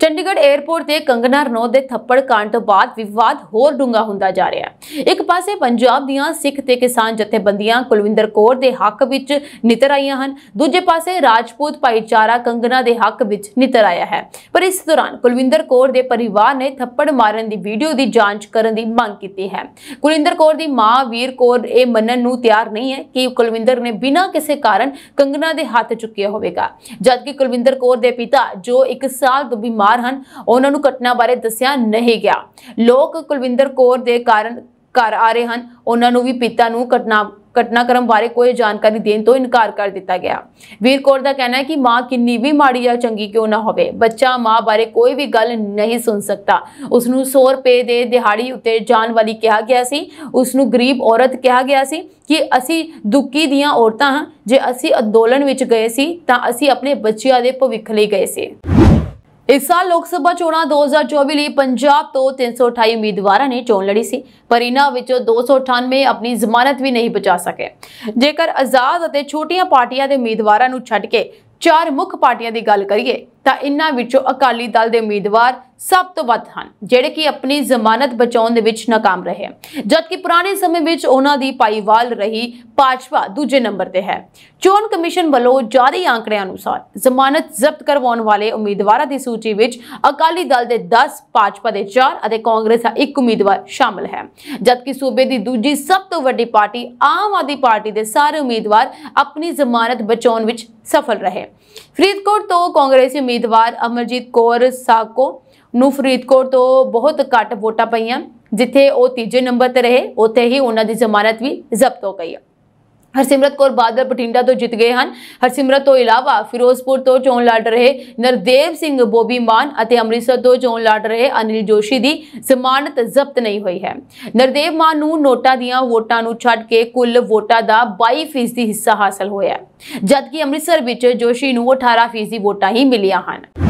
ਚੰਡੀਗੜ੍ਹ 에어ਪੋਰਟ ਤੇ ਕੰਗਨਾ ਰਣੌਤ ਦੇ ਥੱਪੜ ਕਾਂਡ ਤੋਂ ਬਾਅਦ ਵਿਵਾਦ ਹੋਰ ਡੂੰਗਾ ਹੁੰਦਾ ਜਾ ਰਿਹਾ ਹੈ ਇੱਕ ਪਾਸੇ ਪੰਜਾਬ ਦੀਆਂ ਸਿੱਖ ਤੇ ਕਿਸਾਨ ਜਥੇਬੰਦੀਆਂ ਕੁਲਵਿੰਦਰ ਕੌਰ ਦੇ ਹੱਕ ਵਿੱਚ ਨਿਤਰ ਆਈਆਂ ਹਨ ਦੂਜੇ ਪਾਸੇ ਰਾਜਪੂਤ ਭਾਈਚਾਰਾ ਕੰਗਨਾ ਦੇ ਹੱਕ ਵਿੱਚ ਨਿਤਰ ਆਇਆ ਹੈ ਪਰ ਇਸ ਦੌਰਾਨ ਕੁਲਵਿੰਦਰ ਕੌਰ ਦੇ ਪਰਿਵਾਰ ਨੇ ਥੱਪੜ ਮਾਰਨ ਦੀ ਵੀਡੀਓ ਦੀ ਜਾਂਚ ਕਰਨ ਦੀ ਮੰਗ ਕੀਤੀ ਹੈ ਕੁਲਵਿੰਦਰ ਕੌਰ ਦੀ ਮਾਂ ਵੀਰ ਕੌਰ ਇਹ ਮੰਨਣ ਨੂੰ ਤਿਆਰ ਨਹੀਂ ਹੈ ਕਿ ਕੁਲਵਿੰਦਰ ਨੇ ਬਿਨਾਂ ਕਿਸੇ ਕਾਰਨ ਕੰਗਨਾ ਦੇ ਹੱਥ ਚੁੱਕਿਆ ਹੋਵੇਗਾ ਜਦਕਿ ਕੁਲਵਿੰਦਰ ਕੌਰ ਦੇ ਪਿਤਾ ਜੋ 1 ਸਾਲ ਤੋਂ ਬਿਮਾਰ ਬਿਮਾਰ ਹਨ ਉਹਨਾਂ ਨੂੰ ਘਟਨਾ ਬਾਰੇ ਦੱਸਿਆ ਨਹੀਂ ਗਿਆ ਲੋਕ ਕੁਲਵਿੰਦਰ ਕੌਰ ਦੇ ਕਾਰਨ ਘਰ ਆ ਰਹੇ ਹਨ ਉਹਨਾਂ ਨੂੰ ਵੀ ਪਿਤਾ ਨੂੰ ਘਟਨਾ ਘਟਨਾਕ੍ਰਮ ਬਾਰੇ ਕੋਈ ਜਾਣਕਾਰੀ ਦੇਣ ਤੋਂ ਇਨਕਾਰ ਕਰ ਦਿੱਤਾ ਗਿਆ ਵੀਰ ਕੌਰ ਦਾ ਕਹਿਣਾ ਹੈ ਕਿ ਮਾਂ ਕਿੰਨੀ ਵੀ ਮਾੜੀ ਜਾਂ ਚੰਗੀ ਕਿਉਂ ਨਾ ਹੋਵੇ ਬੱਚਾ ਮਾਂ ਬਾਰੇ ਕੋਈ ਵੀ ਗੱਲ ਨਹੀਂ ਸੁਣ ਸਕਦਾ ਉਸ ਨੂੰ 100 ਰੁਪਏ ਦੇ ਦਿਹਾੜੀ ਉੱਤੇ ਜਾਣ ਵਾਲੀ ਕਿਹਾ ਗਿਆ ਸੀ ਉਸ ਨੂੰ ਗਰੀਬ ਔਰਤ ਕਿਹਾ ਗਿਆ ਸੀ ਕਿ ਅਸੀਂ ਦੁੱਖੀ ਦੀਆਂ ਔਰਤਾਂ ਹਾਂ ਜੇ ਅਸੀਂ ਅੰਦੋਲਨ ਵਿੱਚ ਗਏ ਸੀ ਤਾਂ ਅਸੀਂ ਆਪਣੇ ਬੱਚਿਆਂ ਦੇ ਭਵਿੱਖ ਲਈ ਗਏ ਸੀ ਇਸ ਸਾਲ ਲੋਕ ਸਭਾ ਚੋਣਾਂ 2024 ਲਈ ਪੰਜਾਬ ਤੋਂ 328 ਉਮੀਦਵਾਰਾਂ ਨੇ ਚੋਣ ਲੜੀ ਸੀ ਪਰ ਇਹਨਾਂ ਵਿੱਚੋਂ 298 ਆਪਣੀ ਜ਼ਮਾਨਤ ਵੀ ਨਹੀਂ ਬਚਾ ਸਕੇ ਜੇਕਰ ਆਜ਼ਾਦ ਅਤੇ ਛੋਟੀਆਂ ਪਾਰਟੀਆਂ ਦੇ ਉਮੀਦਵਾਰਾਂ ਨੂੰ ਛੱਡ ਕੇ ਚਾਰ ਮੁੱਖ ਪਾਰਟੀਆਂ ਦੀ ਗੱਲ ਕਰੀਏ ਤਾਂ ਇਨ੍ਹਾਂ ਵਿੱਚੋਂ ਅਕਾਲੀ ਦਲ ਦੇ ਉਮੀਦਵਾਰ ਸਭ ਤੋਂ ਵੱਧ ਹਨ ਜਿਹੜੇ ਕਿ ਆਪਣੀ ਜ਼ਮਾਨਤ ਬਚਾਉਣ ਦੇ ਵਿੱਚ ناکਾਮ ਰਹੇ ਜਦਕਿ ਪੁਰਾਣੇ ਸਮੇਂ ਵਿੱਚ ਉਹਨਾਂ ਦੀ ਪਾਈਵਾਲ ਰਹੀ ਪਾਛਵਾ ਦੂਜੇ ਨੰਬਰ ਤੇ ਹੈ ਚੋਣ ਕਮਿਸ਼ਨ ਵੱਲੋਂ ਜਾਰੀ ਅੰਕੜਿਆਂ ਅਨੁਸਾਰ ਜ਼ਮਾਨਤ ਜ਼ਬਤ ਕਰਵਾਉਣ ਵਾਲੇ ਉਮੀਦਵਾਰਾਂ ਦੀ ਸੂਚੀ ਵਿੱਚ ਅਕਾਲੀ ਦਲ ਦੇ 10 ਪਾਛਵਾ ਦੇ 4 ਅਤੇ ਕਾਂਗਰਸ ਦਾ 1 ਉਮੀਦਵਾਰ ਸ਼ਾਮਲ ਹੈ ਜਦਕਿ ਸੂਬੇ ਦੀ ਦੂਜੀ ਸਭ ਤੋਂ ਵੱਡੀ ਪਾਰਟੀ ਆਮ ਆਦਮੀ ਪਾਰਟੀ ਦੇ ਸਾਰੇ ਉਮੀਦਵਾਰ ਆਪਣੀ ਜ਼ਮਾਨਤ ਬਚਾਉਣ ਵਿੱਚ ਸਫਲ ਰਹੇ ਫਰੀਦਕੋਟ ਤੋਂ ਕਾਂਗਰਸੀ ਉਮੀਦਵਾਰ ਅਮਰਜੀਤ ਕੌਰ ਸਾਕੋ ਨੂੰ ਫਰੀਦਕੋਟ ਤੋਂ ਬਹੁਤ ਘੱਟ ਵੋਟਾਂ ਪਈਆਂ ਜਿੱਥੇ ਉਹ ਤੀਜੇ ਨੰਬਰ ਤੇ ਰਹੇ ਉੱਥੇ ਹੀ ਉਹਨਾਂ ਦੀ ਜ਼ਮਾਨਤ ਵੀ ਜ਼ਬਤ ਹੋ ਗਈ ਹੈ ਹਰਸਿਮਰਤ ਕੌਰ ਬਾਦਲ ਪਟਿੰਡਾ ਤੋਂ ਜਿੱਤ ਗਏ ਹਨ ਹਰਸਿਮਰਤ ਤੋਂ ਇਲਾਵਾ ਫਿਰੋਜ਼ਪੁਰ ਤੋਂ ਚੋਣ ਲੜ ਰਹੇ ਨਰਦੇਵ ਸਿੰਘ ਬੋਬੀ ਮਾਨ ਅਤੇ ਅੰਮ੍ਰਿਤਸਰ ਤੋਂ ਚੋਣ ਲੜ ਰਹੇ ਅਨਿਲ ਜੋਸ਼ੀ ਦੀ ਜ਼ਮਾਨਤ ਜ਼ਬਤ ਨਹੀਂ ਹੋਈ ਹੈ ਨਰਦੇਵ ਮਾਨ ਨੂੰ ਨੋਟਾਂ ਦੀਆਂ ਵੋਟਾਂ ਨੂੰ ਛੱਡ ਕੇ ਕੁੱਲ ਵੋਟਾਂ ਦਾ 22% ਹਿੱਸਾ ਹਾਸਲ ਹੋਇਆ ਜਦਕਿ ਅੰਮ੍ਰਿਤਸਰ ਵਿੱਚ ਜੋਸ਼ੀ ਨੂੰ 18% ਵੋਟਾਂ ਹੀ ਮਿਲੀਆਂ ਹਨ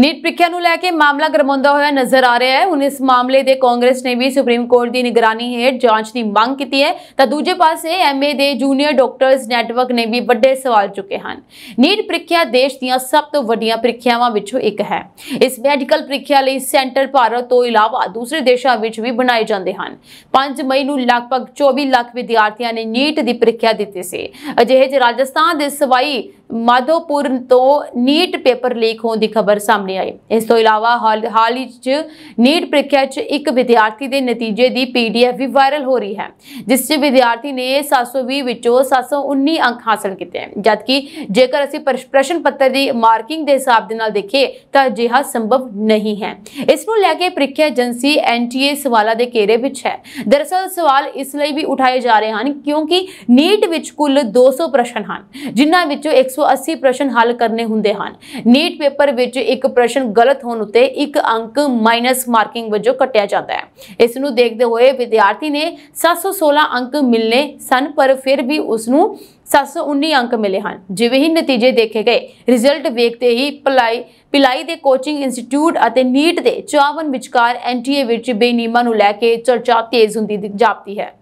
ਨੀਟ ਪ੍ਰੀਖਿਆ ਨੂੰ ਲੈ ਕੇ ਮਾਮਲਾ ਗਰਮਾਉਂਦਾ ਹੋਇਆ ਨਜ਼ਰ ਆ ਰਿਹਾ ਹੈ ਹੁਣ ਇਸ ਮਾਮਲੇ ਦੇ ਕਾਂਗਰਸ ਨੇ ਵੀ ਸੁਪਰੀਮ ਕੋਰਟ ਦੀ ਨਿਗਰਾਨੀ ਹੇਠ ਜਾਂਚ ਦੀ ਮੰਗ ਕੀਤੀ ਹੈ ਤਾਂ ਦੂਜੇ ਪਾਸੇ ਐਮਏ ਦੇ ਜੂਨੀਅਰ ਡਾਕਟਰਸ ਨੈਟਵਰਕ ਨੇ ਵੀ ਵੱਡੇ ਸਵਾਲ ਚੁੱਕੇ ਹਨ ਨੀਟ ਪ੍ਰੀਖਿਆ ਦੇਸ਼ ਦੀਆਂ ਸਭ ਤੋਂ ਵੱਡੀਆਂ ਪ੍ਰੀਖਿਆਵਾਂ ਵਿੱਚੋਂ ਇੱਕ ਹੈ ਇਸ ਮੈਡੀਕਲ ਪ੍ਰੀਖਿਆ ਲਈ ਸੈਂਟਰ ਭਾਰਤ ਤੋਂ ਇਲਾਵਾ ਦੂਸਰੇ ਦੇਸ਼ਾਂ ਵਿੱਚ ਵੀ ਬਣਾਏ ਜਾਂਦੇ ਹਨ 5 ਮਈ ਨੂੰ ਲਗਭਗ 24 ਲੱਖ ਵਿਦਿਆਰਥੀਆਂ ਨੇ ਨੀਟ ਦੀ ਪ੍ਰੀਖਿਆ ਦਿੱਤੀ ਸੀ ਅਜਿਹੇ ਚ ਰਾਜਸਥਾਨ ਦੇ ਸਵਾਈ ਮਾਧੋਪੁਰ ਤੋਂ ਨੀਟ ਪੇਪਰ ਲੀਕ ਹੋਣ ਦੀ ਖਬਰ ਸਾਹਮਣੇ ਆਈ ਇਸ ਤੋਂ ਇਲਾਵਾ ਹਾਲ ਹੀ ਚ ਨੀਟ ਪ੍ਰੀਖਿਆ ਚ ਇੱਕ ਵਿਦਿਆਰਥੀ ਦੇ ਨਤੀਜੇ ਦੀ ਪੀਡੀਐਫ ਵੀ ਵਾਇਰਲ ਹੋ ਰਹੀ ਹੈ ਜਿਸ ਚ ਵਿਦਿਆਰਥੀ ਨੇ 720 ਵਿੱਚੋਂ 719 ਅੰਕ ਹਾਸਲ ਕੀਤੇ ਜਦਕਿ ਜੇਕਰ ਅਸੀਂ ਪ੍ਰਸ਼ਨ ਪੱਤਰ ਦੀ ਮਾਰਕਿੰਗ ਦੇ ਹਿਸਾਬ ਦੇ ਨਾਲ ਦੇਖੀਏ ਤਾਂ ਅਜਿਹਾ ਸੰਭਵ ਨਹੀਂ ਹੈ ਇਸ ਨੂੰ ਲੈ ਕੇ ਪ੍ਰੀਖਿਆ ਏਜੰਸੀ ਐਨਟੀਏ ਸਵਾਲਾਂ ਦੇ ਘੇਰੇ ਵਿੱਚ ਹੈ ਦਰਅਸਲ ਸਵਾਲ ਇਸ ਲਈ ਵੀ ਉਠਾਏ ਜਾ ਰਹੇ ਹਨ ਕਿਉਂਕਿ ਨੀਟ ਵਿੱਚ ਕੁੱਲ 200 ਪ੍ਰਸ਼ਨ ਹਨ ਜਿਨ੍ਹਾਂ ਵਿੱਚੋਂ 180 ਪ੍ਰਸ਼ਨ ਹੱਲ ਕਰਨੇ ਹੁੰਦੇ ਹਨ ਨੀਟ ਪੇਪਰ ਵਿੱਚ ਇੱਕ ਪ੍ਰਸ਼ਨ ਗਲਤ ਹੋਣ ਉਤੇ ਇੱਕ ਅੰਕ ਮਾਈਨਸ ਮਾਰਕਿੰਗ ਵਜੋਂ ਕੱਟਿਆ ਜਾਂਦਾ ਹੈ ਇਸ ਨੂੰ ਦੇਖਦੇ ਹੋਏ ਵਿਦਿਆਰਥੀ ਨੇ 716 ਅੰਕ ਮਿਲਨੇ ਸਨ ਪਰ ਫਿਰ ਵੀ ਉਸ ਨੂੰ 719 ਅੰਕ ਮਿਲੇ ਹਨ ਜਿਵੇਂ ਹੀ ਨਤੀਜੇ ਦੇਖੇ ਗਏ ਰਿਜ਼ਲਟ ਵੇਖਦੇ ਹੀ ਪਲਾਈ ਪਿਲਾਈ ਦੇ ਕੋਚਿੰਗ ਇੰਸਟੀਚਿਊਟ ਅਤੇ ਨੀਟ ਦੇ 54 ਵਿਚਕਾਰ ਐਨਟੀਏ ਵਿੱਚ ਬੇਨੀਮਾ ਨੂੰ ਲੈ ਕੇ ਚਰਚਾ ਤੇਜ਼ ਹੁੰਦੀ ਜਾਪਦੀ ਹੈ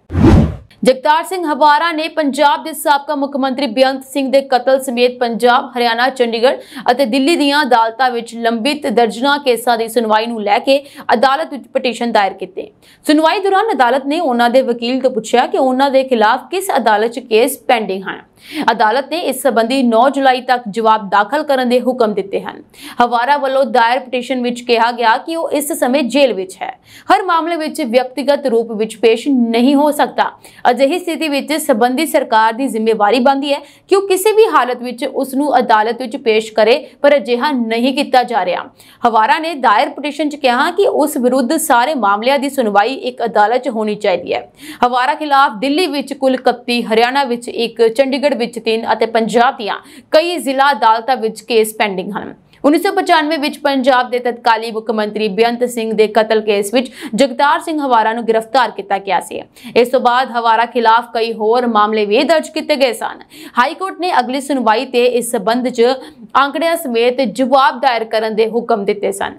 ਜਗਤਾਰ ਸਿੰਘ ਹਵਾਰਾ ਨੇ ਪੰਜਾਬ ਦੇ ਸਾਬਕਾ ਮੁੱਖ ਮੰਤਰੀ ਬਿਆੰਤ ਸਿੰਘ ਦੇ ਕਤਲ ਸਮੇਤ ਪੰਜਾਬ ਹਰਿਆਣਾ ਚੰਡੀਗੜ੍ਹ ਅਤੇ ਦਿੱਲੀ ਦੀਆਂ ਅਦਾਲਤਾਂ ਵਿੱਚ ਲੰਬਿਤ ਦਰਜਨਾ ਕੇਸਾਂ ਦੀ ਸੁਣਵਾਈ ਨੂੰ ਲੈ ਕੇ ਅਦਾਲਤ ਵਿੱਚ ਪਟੀਸ਼ਨ ਦਾਇਰ ਕੀਤੀ ਸੁਣਵਾਈ ਦੌਰਾਨ ਅਦਾਲਤ ਨੇ ਉਹਨਾਂ ਦੇ ਵਕੀਲ ਤੋਂ ਪੁੱਛਿਆ ਕਿ ਉਹਨਾਂ ਦੇ ਖਿਲਾਫ ਕਿਸ ਅਦਾਲਤ 'ਚ ਕੇਸ ਪੈਂਡਿੰਗ ਹਨ ਅਦਾਲਤ ਨੇ ਇਸ ਸਬੰਧੀ 9 ਜੁਲਾਈ ਤੱਕ ਜਵਾਬ ਦਾਖਲ ਕਰਨ ਦੇ ਹੁਕਮ ਦਿੱਤੇ ਹਨ ਹਵਾਰਾ ਵੱਲੋਂ ਦਾਇਰ ਪਟੀਸ਼ਨ ਵਿੱਚ ਕਿਹਾ ਗਿਆ ਕਿ ਉਹ ਇਸ ਸਮੇਂ ਜੇਲ੍ਹ ਵਿੱਚ ਹੈ ਹਰ ਮਾਮਲੇ ਵਿੱਚ ਵਿਅਕਤੀਗਤ ਰੂਪ ਵਿੱਚ ਪੇਸ਼ ਨਹੀਂ ਹੋ ਸਕਦਾ ਅਜਿਹੀ ਸਥਿਤੀ ਵਿੱਚ ਸਬੰਧੀ ਸਰਕਾਰ ਦੀ ਜ਼ਿੰਮੇਵਾਰੀ ਬਣਦੀ ਹੈ ਕਿ ਉਹ ਕਿਸੇ ਵੀ ਹਾਲਤ ਵਿੱਚ ਉਸ ਨੂੰ ਅਦਾਲਤ ਵਿੱਚ ਪੇਸ਼ ਕਰੇ ਪਰ ਅਜਿਹਾ ਨਹੀਂ ਕੀਤਾ ਜਾ ਰਿਹਾ ਹਵਾਰਾ ਨੇ ਦਾਇਰ ਪਟੀਸ਼ਨ 'ਚ ਕਿਹਾ ਕਿ ਉਸ ਵਿਰੁੱਧ ਸਾਰੇ ਮਾਮਲਿਆਂ ਦੀ ਸੁਣਵਾਈ ਇੱਕ ਅਦਾਲਤ 'ਚ ਹੋਣੀ ਚਾਹੀਦੀ ਹੈ ਹਵਾਰਾ ਖਿਲਾਫ ਦਿੱਲੀ ਵਿੱਚ ਕੁੱਲ 31 ਹਰਿਆਣਾ ਵਿੱਚ ਇੱਕ ਚੰਡੀਗੜ੍ਹ ਚੰਡੀਗੜ੍ਹ ਵਿੱਚ ਤਿੰਨ ਅਤੇ ਪੰਜਾਬ ਦੀਆਂ ਕਈ ਜ਼ਿਲ੍ਹਾ ਅਦਾਲਤਾਂ ਵਿੱਚ ਕੇਸ ਪੈਂਡਿੰਗ ਹਨ 1995 ਵਿੱਚ ਪੰਜਾਬ ਦੇ ਤਤਕਾਲੀ ਮੁੱਖ ਮੰਤਰੀ ਬਿਆੰਤ ਸਿੰਘ ਦੇ ਕਤਲ ਕੇਸ ਵਿੱਚ ਜਗਤਾਰ ਸਿੰਘ ਹਵਾਰਾ ਨੂੰ ਗ੍ਰਿਫਤਾਰ ਕੀਤਾ ਗਿਆ ਸੀ ਇਸ ਤੋਂ ਬਾਅਦ ਹਵਾਰਾ ਖਿਲਾਫ ਕਈ ਹੋਰ ਮਾਮਲੇ ਵੀ ਦਰਜ ਕੀਤੇ ਗਏ ਸਨ ਹਾਈ ਕੋਰਟ ਨੇ ਅਗਲੀ ਸੁਣਵਾਈ ਤੇ ਇਸ ਸਬੰਧ 'ਚ ਅੰਕੜਿਆਂ ਸਮੇਤ ਜਵਾਬ ਦਾਇਰ ਕਰਨ ਦੇ ਹੁਕਮ ਦਿੱਤੇ ਸਨ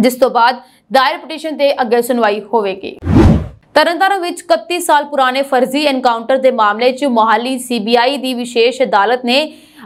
ਜਿਸ ਤੋਂ ਬਾਅਦ ਦਾਇਰ ਪਟੀਸ਼ਨ ਤੇ ਅੱਗੇ ਸੁਣਵਾਈ ਹੋਵੇਗੀ ਤਰਨਤਾਰਨ ਵਿੱਚ 31 ਸਾਲ ਪੁਰਾਣੇ ਫਰਜ਼ੀ ਐਨਕਾਊਂਟਰ ਦੇ ਮਾਮਲੇ 'ਚ ਮੋਹਾਲੀ ਸੀਬੀਆਈ ਦੀ ਵਿਸ਼ੇਸ਼ ਅਦਾਲਤ ਨੇ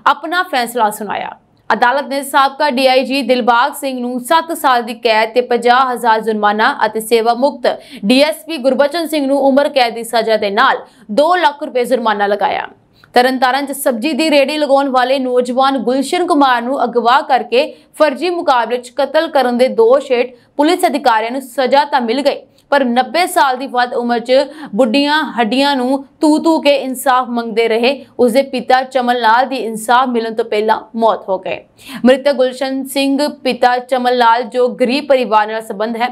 ਆਪਣਾ ਫੈਸਲਾ ਸੁਣਾਇਆ ਅਦਾਲਤ ਨੇ ਸਾਬਕਾ ਡੀਆਈਜੀ ਦਿਲਬਾਗ ਸਿੰਘ ਨੂੰ 7 ਸਾਲ ਦੀ ਕੈਦ ਤੇ 50000 ਜੁਰਮਾਨਾ ਅਤੇ ਸੇਵਾ ਮੁਕਤ ਡੀਐਸਪੀ ਗੁਰਬਚਨ ਸਿੰਘ ਨੂੰ ਉਮਰ ਕੈਦ ਦੀ ਸਜ਼ਾ ਦੇ ਨਾਲ 2 ਲੱਖ ਰੁਪਏ ਜੁਰਮਾਨਾ ਲਗਾਇਆ ਤਰਨਤਾਰਨ 'ਚ ਸਬਜ਼ੀ ਦੀ ਰੇੜੀ ਲਗਾਉਣ ਵਾਲੇ ਨੌਜਵਾਨ ਗੁਲਸ਼ਨ ਕੁਮਾਰ ਨੂੰ ਅਗਵਾ ਕਰਕੇ ਫਰਜ਼ੀ ਮੁਕਾਬਲੇ 'ਚ ਕਤਲ ਕਰਨ ਦੇ ਦੋਸ਼ ਹੇਠ ਪੁਲਿਸ ਅਧਿਕਾਰੀਆਂ ਨੂੰ ਸਜ਼ਾ ਤਾਂ ਮਿਲ ਗਈ ਪਰ 90 ਸਾਲ ਦੀ ਵੱਧ ਉਮਰ 'ਚ ਬੁੱਢੀਆਂ ਹੱਡੀਆਂ ਨੂੰ ਤੂ ਤੂ ਕੇ ਇਨਸਾਫ ਮੰਗਦੇ ਰਹੇ ਉਸ ਦੇ ਪਿਤਾ ਚਮਨ ਲਾਲ ਦੀ ਇਨਸਾਫ ਮਿਲਣ ਤੋਂ ਪਹਿਲਾਂ ਮੌਤ ਹੋ ਗਏ ਮ੍ਰਿਤਕ ਗੁਲਸ਼ਨ ਸਿੰਘ ਪਿਤਾ ਚਮਨ ਲਾਲ ਜੋ ਗਰੀਬ ਪਰਿਵਾਰ ਨਾਲ ਸੰਬੰਧ ਹੈ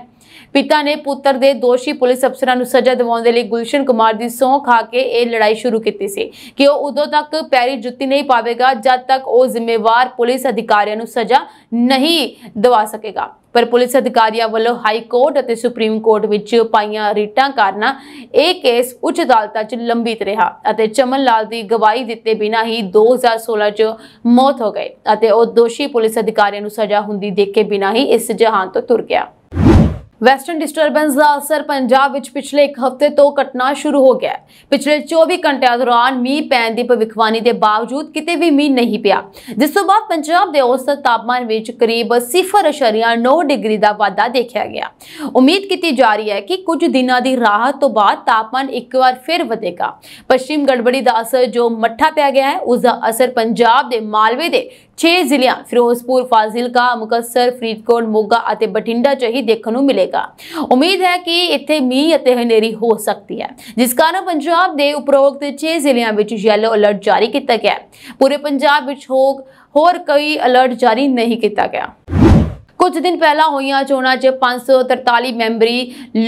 ਪਿਤਾ ਨੇ ਪੁੱਤਰ ਦੇ ਦੋਸ਼ੀ ਪੁਲਿਸ ਅਫਸਰਾਂ ਨੂੰ ਸਜ਼ਾ ਦਿਵਾਉਣ ਦੇ ਲਈ ਗੁਲਸ਼ਨ ਕੁਮਾਰ ਦੀ ਸੌਂ ਖਾ ਕੇ ਇਹ ਲੜਾਈ ਸ਼ੁਰੂ ਕੀਤੀ ਸੀ ਕਿ ਉਹ ਉਦੋਂ ਤੱਕ ਪੈਰੀ ਜੁੱਤੀ ਨਹੀਂ ਪਾਵੇਗਾ ਜਦ ਤੱਕ ਉਹ ਜ਼ਿੰਮੇਵਾਰ ਪੁਲਿਸ ਅਧਿਕਾਰੀਆਂ ਨੂੰ ਸਜ਼ਾ ਨਹੀਂ ਦਿਵਾ ਸਕੇਗਾ ਪਰ ਪੁਲਿਸ ਅਧਿਕਾਰੀਆਂ ਵੱਲੋਂ ਹਾਈ ਕੋਰਟ ਅਤੇ ਸੁਪਰੀਮ ਕੋਰਟ ਵਿੱਚ ਪਾਈਆਂ ਰੀਟਾਂ ਕਾਰਨ ਇਹ ਕੇਸ ਉੱਚ ਅਦਾਲਤਾਂ 'ਚ ਲੰਬਿਤ ਰਿਹਾ ਅਤੇ ਚਮਨ ਲਾਲ ਦੀ ਗਵਾਹੀ ਦਿੱਤੇ ਬਿਨਾਂ ਹੀ 2016 'ਚ ਮੌਤ ਹੋ ਗਈ ਅਤੇ ਉਹ ਦੋਸ਼ੀ ਪੁਲਿਸ ਅਧਿਕਾਰੀਆਂ ਨੂੰ ਸਜ਼ਾ ਹੁੰਦੀ ਦੇਖ ਕੇ ਬਿਨਾਂ ਹੀ ਇਸ ਜਹਾਨ ਤੋਂ ਤੁਰ ਗਿਆ ਵੈਸਟਰਨ ਡਿਸਟਰਬੈਂਸ ਦਾ ਅਸਰ ਪੰਜਾਬ ਵਿੱਚ ਪਿਛਲੇ 1 ਹਫ਼ਤੇ ਤੋਂ ਘਟਣਾ ਸ਼ੁਰੂ ਹੋ ਗਿਆ ਹੈ ਪਿਛਲੇ 24 ਘੰਟਿਆਂ ਦੌਰਾਨ ਮੀਂਹ ਪੈਣ ਦੀ ਭਵਿੱਖਬਾਣੀ ਦੇ ਬਾਵਜੂਦ ਕਿਤੇ ਵੀ ਮੀਂਹ ਨਹੀਂ ਪਿਆ ਜਿਸ ਤੋਂ ਬਾਅਦ ਪੰਜਾਬ ਦੇ ਔਸਤ ਤਾਪਮਾਨ ਵਿੱਚ ਕਰੀਬ 0.9 ਡਿਗਰੀ ਦਾ ਵਾਧਾ ਦੇਖਿਆ ਗਿਆ ਉਮੀਦ ਕੀਤੀ ਜਾ ਰਹੀ ਹੈ ਕਿ ਕੁਝ ਦਿਨਾਂ ਦੀ ਰਾਹਤ ਤੋਂ ਬਾਅਦ ਤਾਪਮਾਨ ਇੱਕ ਵਾਰ ਫਿਰ ਵਧੇਗਾ ਪੱਛਮੀ ਗੜਬੜੀ ਦਾ ਅਸਰ ਜੋ ਮੱਠਾ ਪਿਆ ਗਿਆ ਹੈ ਉਸ ਦਾ ਅਸਰ ਪੰਜਾਬ ਦੇ ਮਾਲਵੇ ਦੇ 6 ਜ਼ਿਲ੍ਹਿਆਂ ਫਿਰੋਜ਼ਪੁਰ ਫਾਜ਼ਿਲਕਾ ਮੁਕੱਸਰ ਫਰੀਦਕੋਟ ਮੋਗਾ ਅਤੇ ਬਠਿੰਡਾ ਚ ਹੀ ਦੇਖਣ ਨੂੰ ਮਿਲੇਗਾ ਉਮੀਦ ਹੈ ਕਿ ਇੱਥੇ ਮੀਂਹ ਅਤੇ ਹਨੇਰੀ ਹੋ ਸਕਦੀ ਹੈ ਜਿਸ ਕਾਰਨ ਪੰਜਾਬ ਦੇ ਉਪਰੋਕਤ 6 ਜ਼ਿਲ੍ਹਿਆਂ ਵਿੱਚ ਯੈਲੋ ਅਲਰਟ ਜਾਰੀ ਕੀਤਾ ਗਿਆ ਪੂਰੇ ਪੰਜਾਬ ਵਿੱਚ ਹੋਰ ਕੋਈ ਅਲਰਟ ਜਾਰੀ ਨਹੀਂ ਕੀਤਾ ਗਿਆ ਕੁਝ ਦਿਨ ਪਹਿਲਾਂ ਹੋਈਆਂ ਚੋਣਾਂ 'ਚ 543 ਮੈਂਬਰੀ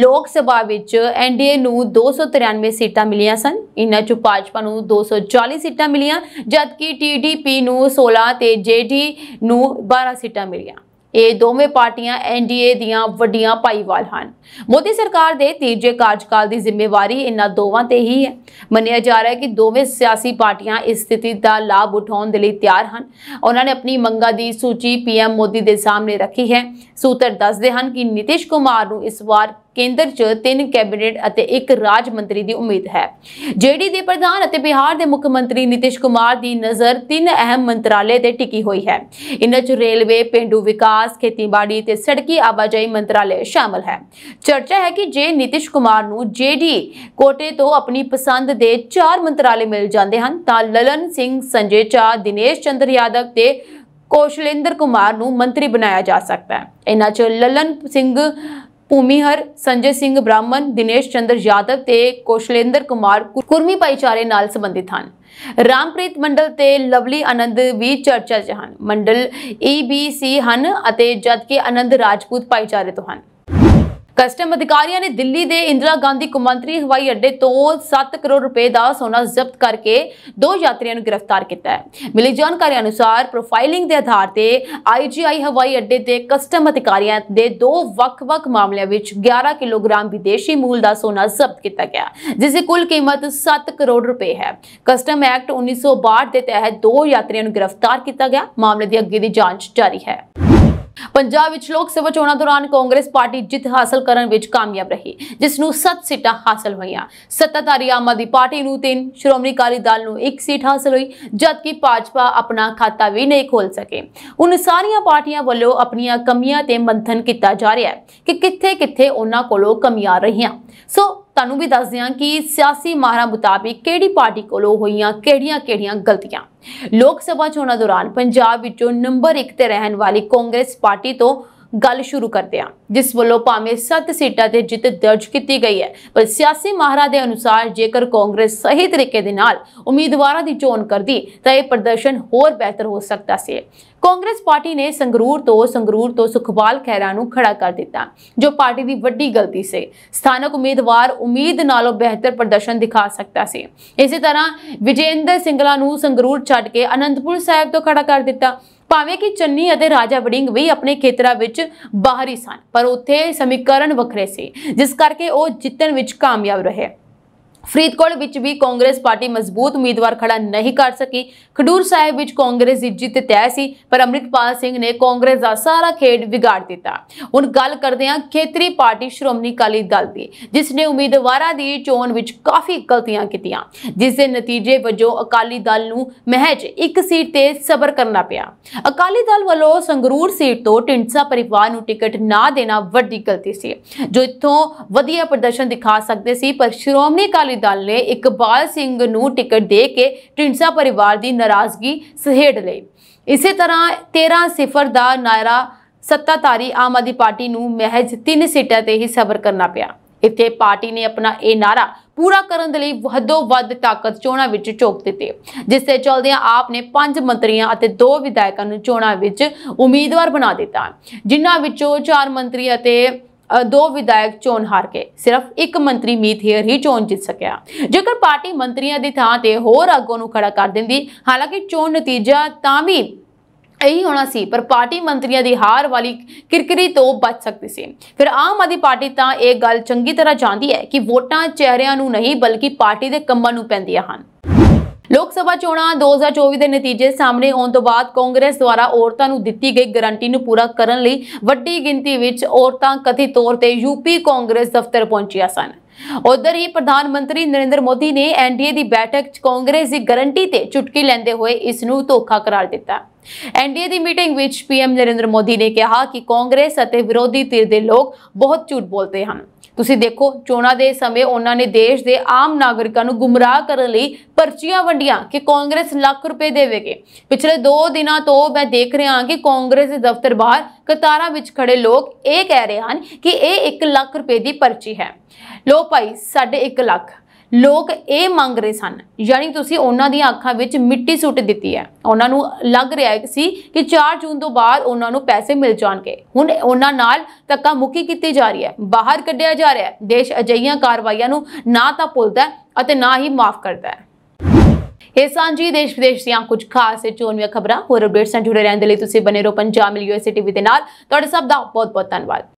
ਲੋਕ ਸਭਾ ਵਿੱਚ ਐਨਡੀਏ ਨੂੰ 293 ਸੀਟਾਂ ਮਿਲੀਆਂ ਸਨ ਇਨ੍ਹਾਂ 'ਚ ਭਾਜਪਾ ਨੂੰ 240 ਸੀਟਾਂ ਮਿਲੀਆਂ ਜਦਕਿ ਟੀਡੀਪੀ ਨੂੰ 16 ਤੇ ਜੇਡੀ ਨੂੰ 12 ਸੀਟਾਂ ਮਿਲੀਆਂ ਇਹ ਦੋਵੇਂ ਪਾਰਟੀਆਂ ਐਨਡੀਏ ਦੀਆਂ ਵੱਡੀਆਂ ਭਾਈਵਾਲ ਹਨ ਮੋਦੀ ਸਰਕਾਰ ਦੇ ਤੀਜੇ ਕਾਰਜਕਾਲ ਦੀ ਜ਼ਿੰਮੇਵਾਰੀ ਇਹਨਾਂ ਦੋਵਾਂ ਤੇ ਹੀ ਹੈ ਮੰਨਿਆ ਜਾ ਰਿਹਾ ਹੈ ਕਿ ਦੋਵੇਂ ਸਿਆਸੀ ਪਾਰਟੀਆਂ ਇਸ ਸਥਿਤੀ ਦਾ ਲਾਭ ਉਠਾਉਣ ਦੇ ਲਈ ਤਿਆਰ ਹਨ ਉਹਨਾਂ ਨੇ ਆਪਣੀ ਮੰਗਾਂ ਦੀ ਸੂਚੀ ਪੀਐਮ ਮੋਦੀ ਦੇ ਸਾਹਮਣੇ ਰੱਖੀ ਹੈ ਸੂਤਰ ਦੱਸਦੇ ਹਨ ਕਿ ਨਿਤਿਸ਼ ਕੁਮਾਰ ਨੂੰ ਇਸ ਵਾਰ ਕੇਂਦਰ 'ਚ ਤਿੰਨ ਕੈਬਨਿਟ ਅਤੇ ਇੱਕ ਰਾਜ ਮੰਤਰੀ ਦੀ ਉਮੀਦ ਹੈ ਜੇਡੀ ਦੇ ਪ੍ਰਧਾਨ ਅਤੇ ਬਿਹਾਰ ਦੇ ਮੁੱਖ ਮੰਤਰੀ ਨਿਤਿਸ਼ ਕੁਮਾਰ ਦੀ ਨਜ਼ਰ ਤਿੰਨ ਅਹਿਮ ਮੰਤਰਾਲੇ ਤੇ ਟਿਕੀ ਹੋਈ ਹੈ ਇਨ੍ਹਾਂ 'ਚ ਰੇਲਵੇ ਪਿੰਡੂ ਵਿਕਾਸ ਖੇਤੀਬਾੜੀ ਤੇ ਸੜਕੀ ਆਵਾਜਾਈ ਮੰਤਰਾਲੇ ਸ਼ਾਮਲ ਹੈ ਚਰਚਾ ਹੈ ਕਿ ਜੇ ਨਿਤਿਸ਼ ਕੁਮਾਰ ਨੂੰ ਜੇਡੀ ਕੋਟੇ ਤੋਂ ਆਪਣੀ ਪਸੰਦ ਦੇ ਚਾਰ ਮੰਤਰਾਲੇ ਮਿਲ ਜਾਂਦੇ ਹਨ ਤਾਂ ਲਲਨ ਸਿੰਘ ਸੰਜੇ ਚਾ ਦਿਨੇਸ਼ ਚੰਦਰ ਯਾਦਵ ਤੇ ਕੋਸ਼ਲਿੰਦਰ ਕੁਮਾਰ ਨੂੰ ਮੰਤਰੀ ਬਣਾਇਆ ਜਾ ਸਕਦਾ ਹੈ ਇਹਨਾਂ 'ਚ ਲਲਨ ਸਿੰਘ ਭੂਮੀਹਰ ਸੰਜੇ ਸਿੰਘ ਬ੍ਰਾਹਮਣ ਦਿਨੇਸ਼ ਚੰਦਰ ਯਾਦਵ ਤੇ ਕੋਸ਼ਲੇਂਦਰ ਕੁਮਾਰ ਕੁਰਮੀ ਭਾਈਚਾਰੇ ਨਾਲ ਸੰਬੰਧਿਤ ਹਨ ਰਾਮਪ੍ਰੀਤ ਮੰਡਲ ਤੇ ਲਵਲੀ ਆਨੰਦ ਵੀ ਚਰਚਾ 'ਚ ਹਨ ਮੰਡਲ ਈਬੀਸੀ ਹਨ ਅਤੇ ਜਦਕਿ ਆਨੰਦ ਰਾਜਪੂਤ ਭਾਈਚਾਰੇ ਤੋਂ ਹਨ ਕਸਟਮ ਅਧਿਕਾਰੀਆਂ ਨੇ ਦਿੱਲੀ ਦੇ ਇੰਦਰਾ ਗਾਂਧੀ ਕੁਮੰਤਰੀ ਹਵਾਈ ਅੱਡੇ ਤੋਂ 7 ਕਰੋੜ ਰੁਪਏ ਦਾ ਸੋਨਾ ਜ਼ਬਤ ਕਰਕੇ ਦੋ ਯਾਤਰੀਆਂ ਨੂੰ ਗ੍ਰਿਫਤਾਰ ਕੀਤਾ ਹੈ ਮਿਲੀ ਜਾਣਕਾਰੀ ਅਨੁਸਾਰ ਪ੍ਰੋਫਾਈਲਿੰਗ ਦੇ ਆਧਾਰ ਤੇ ਆਈਜੀਆਈ ਹਵਾਈ ਅੱਡੇ ਤੇ ਕਸਟਮ ਅਧਿਕਾਰੀਆਂ ਦੇ ਦੋ ਵੱਖ-ਵੱਖ ਮਾਮਲਿਆਂ ਵਿੱਚ 11 ਕਿਲੋਗ੍ਰਾਮ ਵਿਦੇਸ਼ੀ ਮੂਲ ਦਾ ਸੋਨਾ ਜ਼ਬਤ ਕੀਤਾ ਗਿਆ ਜਿਸ ਦੀ ਕੁੱਲ ਕੀਮਤ 7 ਕਰੋੜ ਰੁਪਏ ਹੈ ਕਸਟਮ ਐਕਟ 1962 ਦੇ ਤਹਿਤ ਦੋ ਯਾਤਰੀਆਂ ਨੂੰ ਗ੍ਰਿਫਤਾਰ ਕੀਤਾ ਗਿਆ ਮਾਮਲੇ ਦੀ ਅੱਗੇ ਦੀ ਜਾਂਚ ਜਾਰੀ ਹੈ ਪੰਜਾਬ ਵਿੱਚ ਲੋਕ ਸਭਾ ਚੋਣਾਂ ਦੌਰਾਨ ਕਾਂਗਰਸ ਪਾਰਟੀ ਜਿੱਤ ਹਾਸਲ ਕਰਨ ਵਿੱਚ ਕਾਮਯਾਬ ਰਹੀ ਜਿਸ ਨੂੰ 7 ਸੀਟਾਂ ਹਾਸਲ ਹੋਈਆਂ ਸੱਤਾਧਾਰੀ ਆਮ ਆਦਮੀ ਪਾਰਟੀ ਨੂੰ 3 ਸ਼੍ਰੋਮਣੀ ਅਕਾਲੀ ਦਲ ਨੂੰ 1 ਸੀਟ ਹਾਸਲ ਹੋਈ ਜਦਕਿ ਭਾਜਪਾ ਆਪਣਾ ਖਾਤਾ ਵੀ ਨਹੀਂ ਖੋਲ ਸਕੇ ਹੁਣ ਸਾਰੀਆਂ ਪਾਰਟੀਆਂ ਵੱਲੋਂ ਆਪਣੀਆਂ ਕਮੀਆਂ ਤੇ ਮੰਥਨ ਕੀਤਾ ਜਾ ਰਿਹਾ ਹੈ ਕਿ ਕਿੱਥੇ ਕਿੱਥੇ ਉਹਨਾਂ ਕੋਲੋਂ ਕਮੀਆਂ ਰਹੀਆਂ ਸੋ ਤੁਹਾਨੂੰ ਵੀ ਦੱਸ ਦਿਆਂ ਕਿ ਸਿਆਸੀ ਮਾਹਰਾਂ ਮੁਤਾਬਿਕ ਕਿਹੜੀ ਪਾਰਟੀ ਕੋਲੋਂ ਹੋਈਆਂ ਕਿਹੜੀਆਂ-ਕਿਹੜੀਆਂ ਗਲਤੀਆਂ ਲੋਕ ਸਭਾ ਚੋਣਾਂ ਦੌਰਾਨ ਪੰਜਾਬ ਵਿੱਚੋਂ ਨੰਬਰ 1 ਤੇ ਰਹਿਣ ਵਾਲੀ ਕਾਂਗਰਸ ਪਾਰਟੀ ਤੋਂ ਗੱਲ ਸ਼ੁਰੂ ਕਰਦੇ ਹਾਂ ਜਿਸ ਵੱਲੋਂ ਭਾਵੇਂ 7 ਸੀਟਾਂ ਤੇ ਜਿੱਤ ਦਰਜ ਕੀਤੀ ਗਈ ਹੈ ਪਰ ਸਿਆਸੀ ਮਾਹਰਾਂ ਦੇ ਅਨੁਸਾਰ ਜੇਕਰ ਕਾਂਗਰਸ ਸਹੀ ਤਰੀਕੇ ਦੇ ਨਾਲ ਉਮੀਦਵਾਰਾਂ ਦੀ ਚੋਣ ਕਰਦੀ ਤਾਂ ਇਹ ਪ੍ਰਦਰਸ਼ਨ ਹੋਰ ਬਿਹਤਰ ਹੋ ਸਕਦਾ ਸੀ ਕਾਂਗਰਸ ਪਾਰਟੀ ਨੇ ਸੰਗਰੂਰ ਤੋਂ ਸੰਗਰੂਰ ਤੋਂ ਸੁਖਪਾਲ ਖੈਰਾ ਨੂੰ ਖੜਾ ਕਰ ਦਿੱਤਾ ਜੋ ਪਾਰਟੀ ਦੀ ਵੱਡੀ ਗਲਤੀ ਸੀ ਸਥਾਨਕ ਉਮੀਦਵਾਰ ਉਮੀਦ ਨਾਲੋਂ ਬਿਹਤਰ ਪ੍ਰਦਰਸ਼ਨ ਦਿਖਾ ਸਕਦਾ ਸੀ ਇਸੇ ਤਰ੍ਹਾਂ ਵਿਜੇਂਦਰ ਸਿੰਘਲਾ ਨੂੰ ਸੰਗਰੂਰ ਛੱਡ ਕੇ ਅਨੰਦਪੁਰ ਸਾਹਿਬ ਤੋਂ ਖੜਾ ਕਰ ਦਿੱਤਾ ਭਾਵੇਂ ਕਿ ਚੰਨੀ ਅਤੇ ਰਾਜਾ ਵੜਿੰਗ ਵੀ ਆਪਣੇ ਖੇਤਰਾ ਵਿੱਚ ਬਾਹਰੀ ਸਨ ਪਰ ਉੱਥੇ ਸਮੀਕਰਨ ਵੱਖਰੇ ਸੀ ਜਿਸ ਕਰਕੇ ਉਹ ਜਿੱਤਣ ਵਿੱਚ ਕਾਮਯਾਬ ਰਹੇ ਫਰੀਦਕੋਟ ਵਿੱਚ ਵੀ ਕਾਂਗਰਸ ਪਾਰਟੀ ਮਜ਼ਬੂਤ ਉਮੀਦਵਾਰ ਖੜਾ ਨਹੀਂ ਕਰ ਸਕੀ ਖਡੂਰ ਸਾਹਿਬ ਵਿੱਚ ਕਾਂਗਰਸ ਦੀ ਜਿੱਤ ਤੈਅ ਸੀ ਪਰ ਅਮਰਿਤਪਾਲ ਸਿੰਘ ਨੇ ਕਾਂਗਰਸ ਦਾ ਸਾਰਾ ਖੇਡ ਵਿਗਾੜ ਦਿੱਤਾ ਹੁਣ ਗੱਲ ਕਰਦੇ ਹਾਂ ਖੇਤਰੀ ਪਾਰਟੀ ਸ਼੍ਰੋਮਣੀ ਅਕਾਲੀ ਦਲ ਦੀ ਜਿਸ ਨੇ ਉਮੀਦਵਾਰਾਂ ਦੀ ਚੋਣ ਵਿੱਚ ਕਾਫੀ ਗਲਤੀਆਂ ਕੀਤੀਆਂ ਜਿਸ ਦੇ ਨਤੀਜੇ ਵਜੋਂ ਅਕਾਲੀ ਦਲ ਨੂੰ ਮਹਿਜ ਇੱਕ ਸੀਟ ਤੇ ਸਬਰ ਕਰਨਾ ਪਿਆ ਅਕਾਲੀ ਦਲ ਵੱਲੋਂ ਸੰਗਰੂਰ ਸੀਟ ਤੋਂ ਟਿੰਡਸਾ ਪਰਿਵਾਰ ਨੂੰ ਟਿਕਟ ਨਾ ਦੇਣਾ ਵੱਡੀ ਗਲਤੀ ਸੀ ਜੋ ਇੱਥੋਂ ਵਧੀਆ ਪ੍ਰਦਰਸ਼ਨ ਦਿਖਾ ਸਕਦੇ ਸੀ ਪਰ ਸ਼੍ਰੋਮਣੀ ਅਕਾਲੀ ਅਕਾਲੀ ਦਲ ਨੇ ਇਕਬਾਲ ਸਿੰਘ ਨੂੰ ਟਿਕਟ ਦੇ ਕੇ ਢਿੰਸਾ ਪਰਿਵਾਰ ਦੀ ਨਾਰਾਜ਼ਗੀ ਸਹੇੜ ਲਈ ਇਸੇ ਤਰ੍ਹਾਂ 13 ਸਿਫਰ ਦਾ ਨਾਇਰਾ ਸੱਤਾਧਾਰੀ ਆਮ ਆਦਮੀ ਪਾਰਟੀ ਨੂੰ ਮਹਿਜ 3 ਸੀਟਾਂ ਤੇ ਹੀ ਸਬਰ ਕਰਨਾ ਪਿਆ ਇੱਥੇ ਪਾਰਟੀ ਨੇ ਆਪਣਾ ਇਹ ਨਾਰਾ ਪੂਰਾ ਕਰਨ ਦੇ ਲਈ ਵੱਧੋ ਵੱਧ ਤਾਕਤ ਚੋਣਾਂ ਵਿੱਚ ਝੋਕ ਦਿੱਤੀ ਜਿਸ ਦੇ ਚਲਦਿਆਂ ਆਪ ਨੇ ਪੰਜ ਮੰਤਰੀਆਂ ਅਤੇ ਦੋ ਵਿਧਾਇਕਾਂ ਨੂੰ ਚੋਣਾਂ ਵਿੱਚ ਉਮੀਦਵਾਰ ਬਣਾ ਦਿੱਤਾ ਜਿਨ੍ਹਾਂ ਵਿੱਚੋਂ ਚਾਰ ਮੰਤਰੀ ਅਤੇ ਦੋ ਵਿਧਾਇਕ ਚੋਣ ਹਾਰ ਗਏ ਸਿਰਫ ਇੱਕ ਮੰਤਰੀ ਮੀਤ ਹੇਅਰ ਹੀ ਚੋਣ ਜਿੱਤ ਸਕਿਆ ਜੇਕਰ ਪਾਰਟੀ ਮੰਤਰੀਆਂ ਦੀ ਥਾਂ ਤੇ ਹੋਰ ਆਗੂ ਨੂੰ ਖੜਾ ਕਰ ਦਿੰਦੀ ਹਾਲਾਂਕਿ ਚੋਣ ਨਤੀਜਾ ਤਾਂ ਵੀ ਇਹੀ ਹੋਣਾ ਸੀ ਪਰ ਪਾਰਟੀ ਮੰਤਰੀਆਂ ਦੀ ਹਾਰ ਵਾਲੀ ਕਿਰਕਰੀ ਤੋਂ ਬਚ ਸਕਦੀ ਸੀ ਫਿਰ ਆਮ ਆਦੀ ਪਾਰਟੀ ਤਾਂ ਇਹ ਗੱਲ ਚੰਗੀ ਤਰ੍ਹਾਂ ਜਾਣਦੀ ਹੈ ਕਿ ਵੋਟਾਂ ਚਿਹਰਿਆਂ ਨੂੰ ਨਹੀਂ ਬਲਕਿ ਪਾਰਟੀ ਦੇ ਕੰਮਾਂ ਨੂੰ ਪੈਂਦੀਆਂ ਹਨ ਲੋਕ ਸਭਾ ਚੋਣਾਂ 2024 ਦੇ ਨਤੀਜੇ ਸਾਹਮਣੇ ਆਉਣ ਤੋਂ ਬਾਅਦ ਕਾਂਗਰਸ ਦੁਆਰਾ ਔਰਤਾਂ ਨੂੰ ਦਿੱਤੀ ਗਈ ਗਾਰੰਟੀ ਨੂੰ ਪੂਰਾ ਕਰਨ ਲਈ ਵੱਡੀ ਗਿਣਤੀ ਵਿੱਚ ਔਰਤਾਂ ਕਥਿਤ ਤੌਰ ਤੇ ਯੂਪੀ ਕਾਂਗਰਸ ਦਫ਼ਤਰ ਪਹੁੰਚੀਆਂ ਸਨ ਉਧਰ ਹੀ ਪ੍ਰਧਾਨ ਮੰਤਰੀ ਨਰਿੰਦਰ ਮੋਦੀ ਨੇ ਐਨਡੀਏ ਦੀ ਬੈਠਕ 'ਚ ਕਾਂਗਰਸ ਦੀ ਗਾਰੰਟੀ ਤੇ ਚੁਟਕੀ ਲੈਂਦੇ ਹੋਏ ਇਸ ਨੂੰ ਧੋਖਾ ਕਰਾਰ ਦਿੱਤਾ ਐਨਡੀਏ ਦੀ ਮੀਟਿੰਗ ਵਿੱਚ ਪੀਐਮ ਨਰਿੰਦਰ ਮੋਦੀ ਨੇ ਕਿਹਾ ਕਿ ਕਾਂਗਰਸ ਅਤੇ ਵਿਰੋਧੀ ਧਿਰ ਦੇ ਲੋਕ ਬਹੁਤ ਝੂਠ ਬੋਲਦੇ ਹਨ ਤੁਸੀਂ ਦੇਖੋ ਚੋਣਾਂ ਦੇ ਸਮੇਂ ਉਹਨਾਂ ਨੇ ਦੇਸ਼ ਦੇ ਆਮ ਨਾਗਰਿਕਾਂ ਨੂੰ ਗੁੰਮਰਾਹ ਕਰਨ ਲਈ ਪਰਚੀਆਂ ਵੰਡੀਆਂ ਕਿ ਕਾਂਗਰਸ ਲੱਖ ਰੁਪਏ ਦੇਵੇਗੇ ਪਿਛਲੇ 2 ਦਿਨਾਂ ਤੋਂ ਮੈਂ ਦੇਖ ਰਿਹਾ ਹਾਂ ਕਿ ਕਾਂਗਰਸ ਦੇ ਦਫ਼ਤਰ ਬਾਹਰ ਕਤਾਰਾਂ ਵਿੱਚ ਖੜੇ ਲੋਕ ਇਹ ਕਹਿ ਰਹੇ ਹਨ ਕਿ ਇਹ 1 ਲੱਖ ਰੁਪਏ ਦੀ ਪਰਚੀ ਹੈ ਲੋ ਭਾਈ 1 ਲੱਖ ਲੋਕ ਇਹ ਮੰਗ ਰਹੇ ਸਨ ਯਾਨੀ ਤੁਸੀਂ ਉਹਨਾਂ ਦੀਆਂ ਅੱਖਾਂ ਵਿੱਚ ਮਿੱਟੀ ਸੁੱਟ ਦਿੱਤੀ ਹੈ ਉਹਨਾਂ ਨੂੰ ਲੱਗ ਰਿਹਾ ਸੀ ਕਿ 4 ਜੂਨ ਤੋਂ ਬਾਅਦ ਉਹਨਾਂ ਨੂੰ ਪੈਸੇ ਮਿਲ ਜਾਣਗੇ ਹੁਣ ਉਹਨਾਂ ਨਾਲ ਤੱਕਾ ਮੁਕੀ ਕੀਤੀ ਜਾ ਰਹੀ ਹੈ ਬਾਹਰ ਕੱਢਿਆ ਜਾ ਰਿਹਾ ਹੈ ਦੇਸ਼ ਅਜਈਆਂ ਕਾਰਵਾਈਆਂ ਨੂੰ ਨਾ ਤਾਂ ਭੁੱਲਦਾ ਅਤੇ ਨਾ ਹੀ ਮਾਫ ਕਰਦਾ ਹੈ ਇਹ ਸਾਂਝੀ ਦੇਸ਼ ਵਿਦੇਸ਼ ਦੀਆਂ ਕੁਝ ਖਾਸ ਚੋਣਵੀਆਂ ਖਬਰਾਂ ਹੋਰ ਅਪਡੇਟਸ ਨਾਲ ਜੁੜੇ ਰਹਿਣ ਦੇ ਲਈ ਤੁਸੀਂ ਬਨੇ ਰਹੋ ਪੰਜਾਬ ਮਿਲ ਯੂਐਸਏ ਟੀਵੀ ਦੇ ਨਾਲ ਤੁਹਾਡੇ ਸਭ ਦਾ ਬਹੁਤ ਬਹੁਤ ਧੰਨਵਾਦ